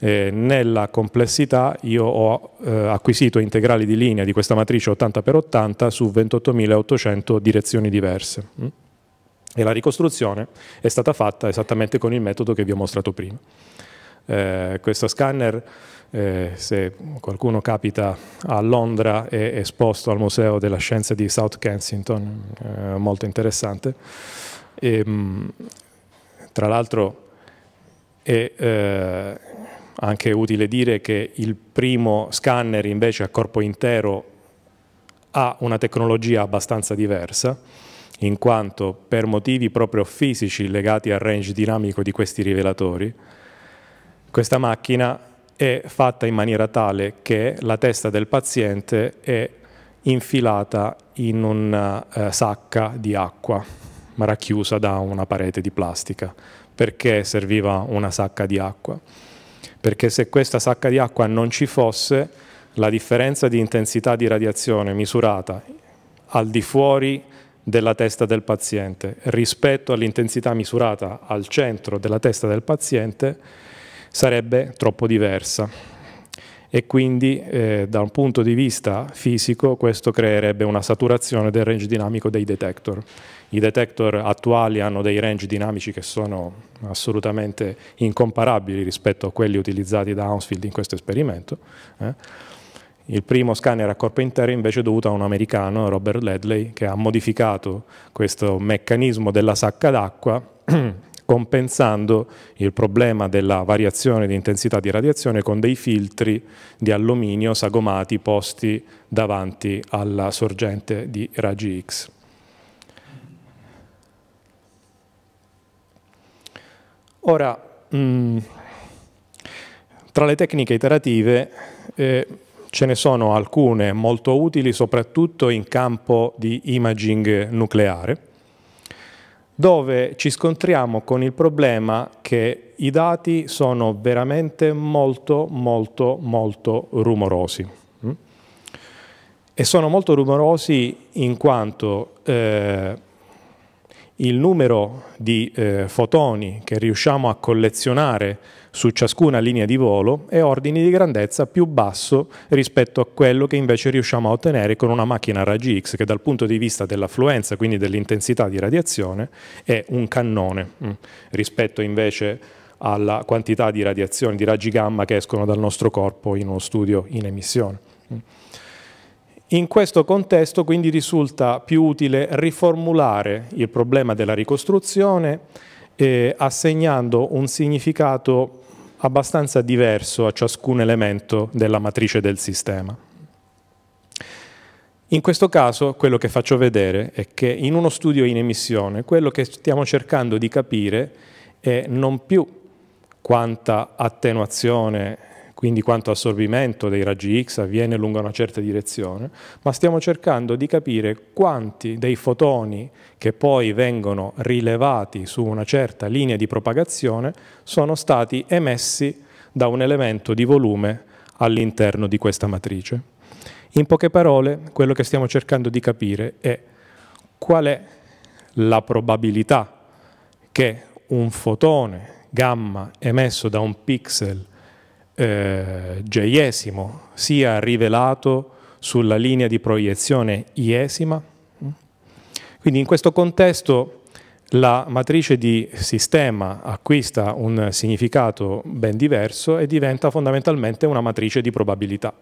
Eh, nella complessità io ho eh, acquisito integrali di linea di questa matrice 80x80 su 28.800 direzioni diverse. Mm? E la ricostruzione è stata fatta esattamente con il metodo che vi ho mostrato prima. Eh, questo scanner eh, se qualcuno capita a Londra è esposto al Museo della Scienza di South Kensington, eh, molto interessante. E, ehm, tra l'altro è eh, anche utile dire che il primo scanner invece a corpo intero ha una tecnologia abbastanza diversa in quanto per motivi proprio fisici legati al range dinamico di questi rivelatori, questa macchina è fatta in maniera tale che la testa del paziente è infilata in una eh, sacca di acqua, racchiusa da una parete di plastica. Perché serviva una sacca di acqua? Perché se questa sacca di acqua non ci fosse, la differenza di intensità di radiazione misurata al di fuori della testa del paziente rispetto all'intensità misurata al centro della testa del paziente sarebbe troppo diversa e quindi eh, da un punto di vista fisico questo creerebbe una saturazione del range dinamico dei detector. I detector attuali hanno dei range dinamici che sono assolutamente incomparabili rispetto a quelli utilizzati da Hounsfield in questo esperimento. Eh. Il primo scanner a corpo intero invece è dovuto a un americano, Robert Ledley, che ha modificato questo meccanismo della sacca d'acqua compensando il problema della variazione di intensità di radiazione con dei filtri di alluminio sagomati posti davanti alla sorgente di raggi X. Ora, mm, tra le tecniche iterative eh, ce ne sono alcune molto utili soprattutto in campo di imaging nucleare dove ci scontriamo con il problema che i dati sono veramente molto, molto, molto rumorosi. Mm? E sono molto rumorosi in quanto eh, il numero di eh, fotoni che riusciamo a collezionare su ciascuna linea di volo e ordini di grandezza più basso rispetto a quello che invece riusciamo a ottenere con una macchina a raggi X che dal punto di vista dell'affluenza, quindi dell'intensità di radiazione, è un cannone mm, rispetto invece alla quantità di radiazione, di raggi gamma che escono dal nostro corpo in uno studio in emissione. Mm. In questo contesto quindi risulta più utile riformulare il problema della ricostruzione eh, assegnando un significato abbastanza diverso a ciascun elemento della matrice del sistema. In questo caso quello che faccio vedere è che in uno studio in emissione quello che stiamo cercando di capire è non più quanta attenuazione quindi quanto assorbimento dei raggi X avviene lungo una certa direzione, ma stiamo cercando di capire quanti dei fotoni che poi vengono rilevati su una certa linea di propagazione sono stati emessi da un elemento di volume all'interno di questa matrice. In poche parole, quello che stiamo cercando di capire è qual è la probabilità che un fotone gamma emesso da un pixel eh, geiesimo sia rivelato sulla linea di proiezione iesima. Quindi in questo contesto la matrice di sistema acquista un significato ben diverso e diventa fondamentalmente una matrice di probabilità.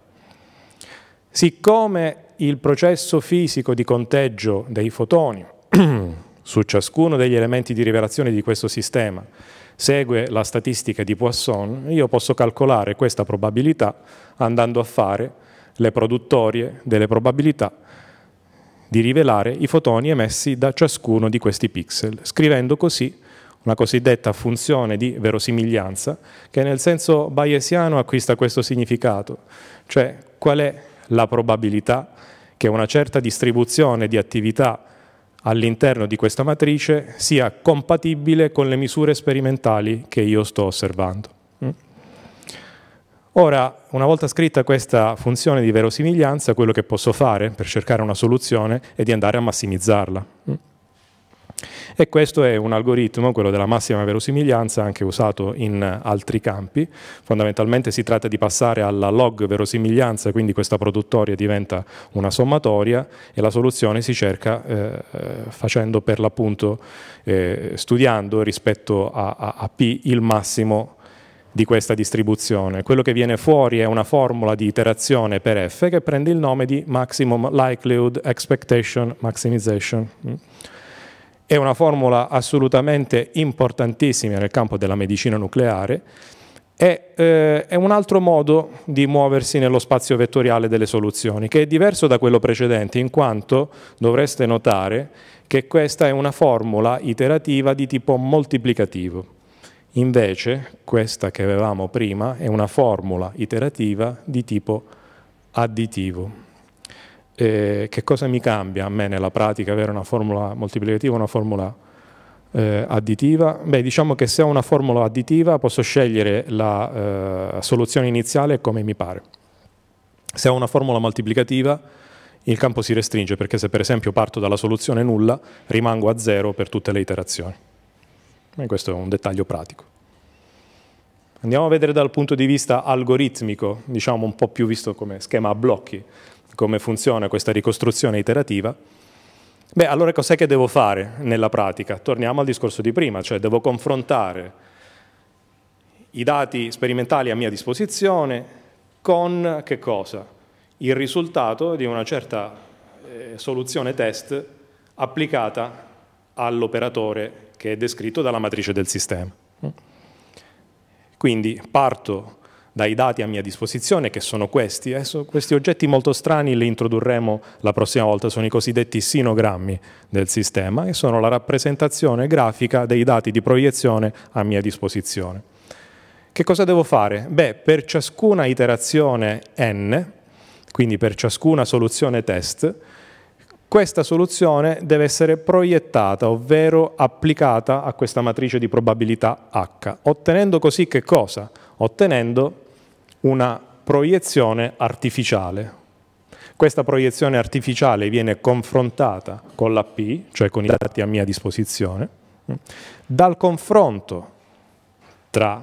Siccome il processo fisico di conteggio dei fotoni su ciascuno degli elementi di rivelazione di questo sistema segue la statistica di Poisson, io posso calcolare questa probabilità andando a fare le produttorie delle probabilità di rivelare i fotoni emessi da ciascuno di questi pixel, scrivendo così una cosiddetta funzione di verosimiglianza che nel senso bayesiano acquista questo significato, cioè qual è la probabilità che una certa distribuzione di attività all'interno di questa matrice sia compatibile con le misure sperimentali che io sto osservando. Mm. Ora, una volta scritta questa funzione di verosimiglianza, quello che posso fare per cercare una soluzione è di andare a massimizzarla. Mm. E questo è un algoritmo, quello della massima verosimiglianza, anche usato in altri campi. Fondamentalmente si tratta di passare alla log verosimiglianza, quindi questa produttoria diventa una sommatoria e la soluzione si cerca eh, eh, facendo per l'appunto, eh, studiando rispetto a, a, a P il massimo di questa distribuzione. Quello che viene fuori è una formula di iterazione per F che prende il nome di Maximum Likelihood Expectation Maximization mm. È una formula assolutamente importantissima nel campo della medicina nucleare e eh, è un altro modo di muoversi nello spazio vettoriale delle soluzioni, che è diverso da quello precedente, in quanto dovreste notare che questa è una formula iterativa di tipo moltiplicativo. Invece, questa che avevamo prima è una formula iterativa di tipo additivo eh, che cosa mi cambia a me nella pratica avere una formula moltiplicativa o una formula eh, additiva? Beh, diciamo che se ho una formula additiva posso scegliere la eh, soluzione iniziale come mi pare. Se ho una formula moltiplicativa il campo si restringe perché se per esempio parto dalla soluzione nulla rimango a zero per tutte le iterazioni. E questo è un dettaglio pratico. Andiamo a vedere dal punto di vista algoritmico, diciamo un po' più visto come schema a blocchi come funziona questa ricostruzione iterativa, beh, allora cos'è che devo fare nella pratica? Torniamo al discorso di prima, cioè devo confrontare i dati sperimentali a mia disposizione con che cosa? Il risultato di una certa eh, soluzione test applicata all'operatore che è descritto dalla matrice del sistema. Quindi parto dai dati a mia disposizione, che sono questi. Adesso eh, questi oggetti molto strani li introdurremo la prossima volta, sono i cosiddetti sinogrammi del sistema, e sono la rappresentazione grafica dei dati di proiezione a mia disposizione. Che cosa devo fare? Beh, per ciascuna iterazione n, quindi per ciascuna soluzione test, questa soluzione deve essere proiettata, ovvero applicata a questa matrice di probabilità H, ottenendo così che cosa? Ottenendo una proiezione artificiale. Questa proiezione artificiale viene confrontata con la P, cioè con i dati a mia disposizione. Dal confronto tra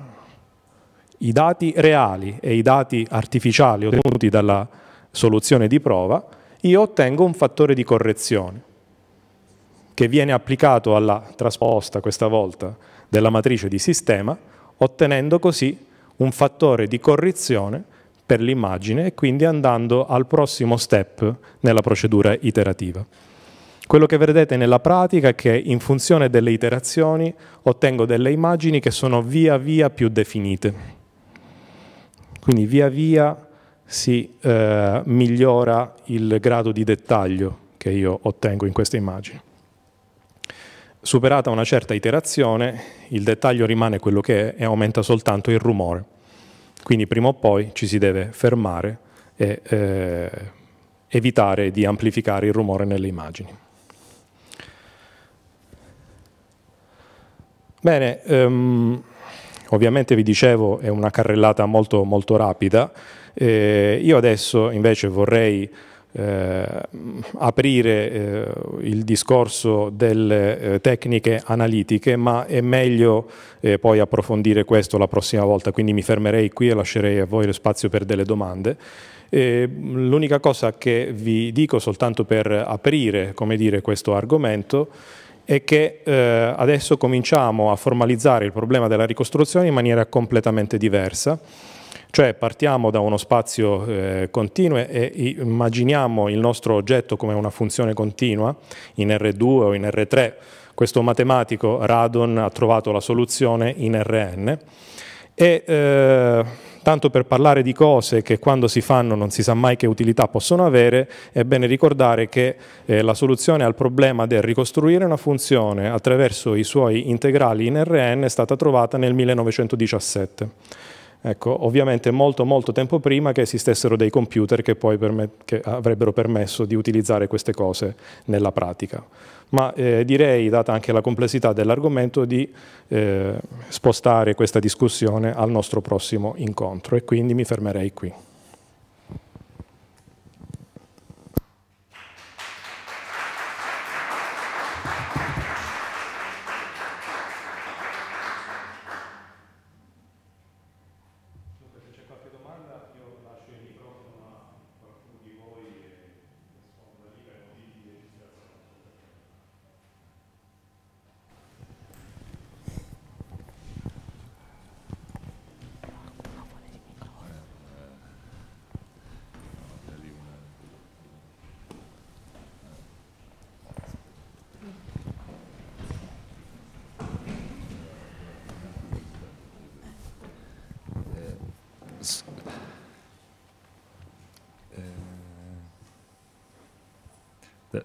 i dati reali e i dati artificiali ottenuti dalla soluzione di prova, io ottengo un fattore di correzione che viene applicato alla trasposta, questa volta, della matrice di sistema, ottenendo così un fattore di correzione per l'immagine e quindi andando al prossimo step nella procedura iterativa. Quello che vedete nella pratica è che in funzione delle iterazioni ottengo delle immagini che sono via via più definite. Quindi via via si eh, migliora il grado di dettaglio che io ottengo in queste immagini. Superata una certa iterazione, il dettaglio rimane quello che è e aumenta soltanto il rumore. Quindi prima o poi ci si deve fermare e eh, evitare di amplificare il rumore nelle immagini. Bene, um, ovviamente vi dicevo è una carrellata molto, molto rapida, eh, io adesso invece vorrei eh, aprire eh, il discorso delle eh, tecniche analitiche, ma è meglio eh, poi approfondire questo la prossima volta, quindi mi fermerei qui e lascerei a voi lo spazio per delle domande. Mm, l'unica cosa che vi dico soltanto per aprire dire, questo argomento è che eh, adesso cominciamo a formalizzare il problema della ricostruzione in maniera completamente diversa cioè partiamo da uno spazio eh, continuo e immaginiamo il nostro oggetto come una funzione continua in R2 o in R3. Questo matematico Radon ha trovato la soluzione in Rn e eh, tanto per parlare di cose che quando si fanno non si sa mai che utilità possono avere, è bene ricordare che eh, la soluzione al problema del ricostruire una funzione attraverso i suoi integrali in Rn è stata trovata nel 1917. Ecco, ovviamente molto molto tempo prima che esistessero dei computer che poi che avrebbero permesso di utilizzare queste cose nella pratica. Ma eh, direi, data anche la complessità dell'argomento, di eh, spostare questa discussione al nostro prossimo incontro e quindi mi fermerei qui.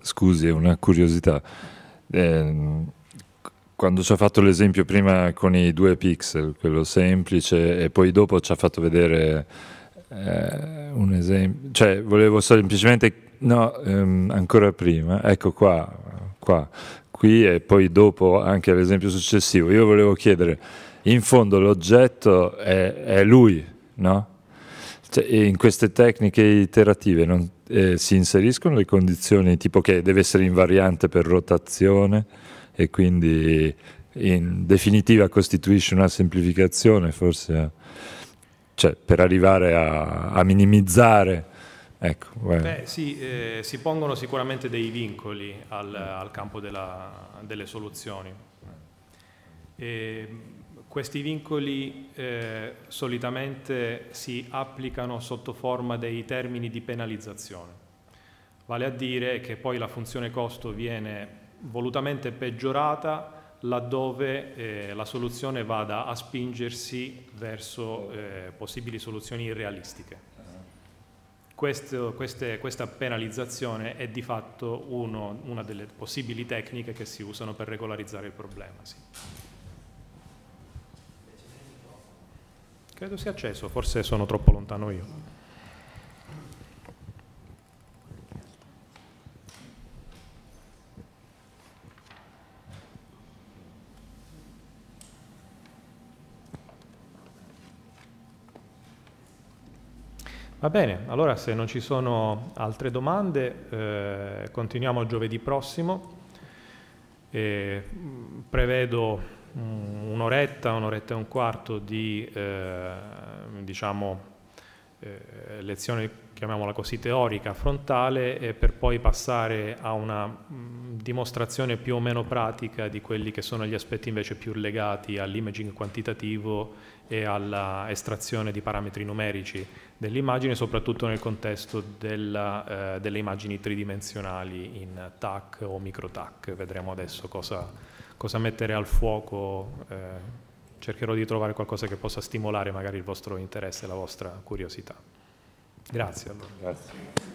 Scusi, è una curiosità. Ehm, quando ci ha fatto l'esempio prima con i due pixel, quello semplice, e poi dopo ci ha fatto vedere eh, un esempio, cioè volevo semplicemente, no, ehm, ancora prima, ecco qua, qua, qui e poi dopo anche l'esempio successivo, io volevo chiedere, in fondo l'oggetto è, è lui, no? Cioè, in queste tecniche iterative non, eh, si inseriscono le condizioni tipo che deve essere invariante per rotazione e quindi in definitiva costituisce una semplificazione forse cioè, per arrivare a, a minimizzare ecco, well. Eh. Beh, sì, eh, si pongono sicuramente dei vincoli al, al campo della, delle soluzioni e, eh, questi vincoli eh, solitamente si applicano sotto forma dei termini di penalizzazione, vale a dire che poi la funzione costo viene volutamente peggiorata laddove eh, la soluzione vada a spingersi verso eh, possibili soluzioni irrealistiche. Questo, queste, questa penalizzazione è di fatto uno, una delle possibili tecniche che si usano per regolarizzare il problema. Sì. Credo sia acceso, forse sono troppo lontano io. Va bene, allora se non ci sono altre domande, eh, continuiamo giovedì prossimo. E, mm, prevedo un'oretta, un'oretta e un quarto di eh, diciamo, eh, lezione, chiamiamola così, teorica, frontale, e eh, per poi passare a una mh, mm, dimostrazione più o meno pratica di quelli che sono gli aspetti invece più legati all'imaging quantitativo e all'estrazione di parametri numerici dell'immagine, soprattutto nel contesto della, eh, delle immagini tridimensionali in TAC o micro TAC. Vedremo adesso cosa cosa mettere al fuoco, eh, cercherò di trovare qualcosa che possa stimolare magari il vostro interesse e la vostra curiosità. Grazie allora. Grazie.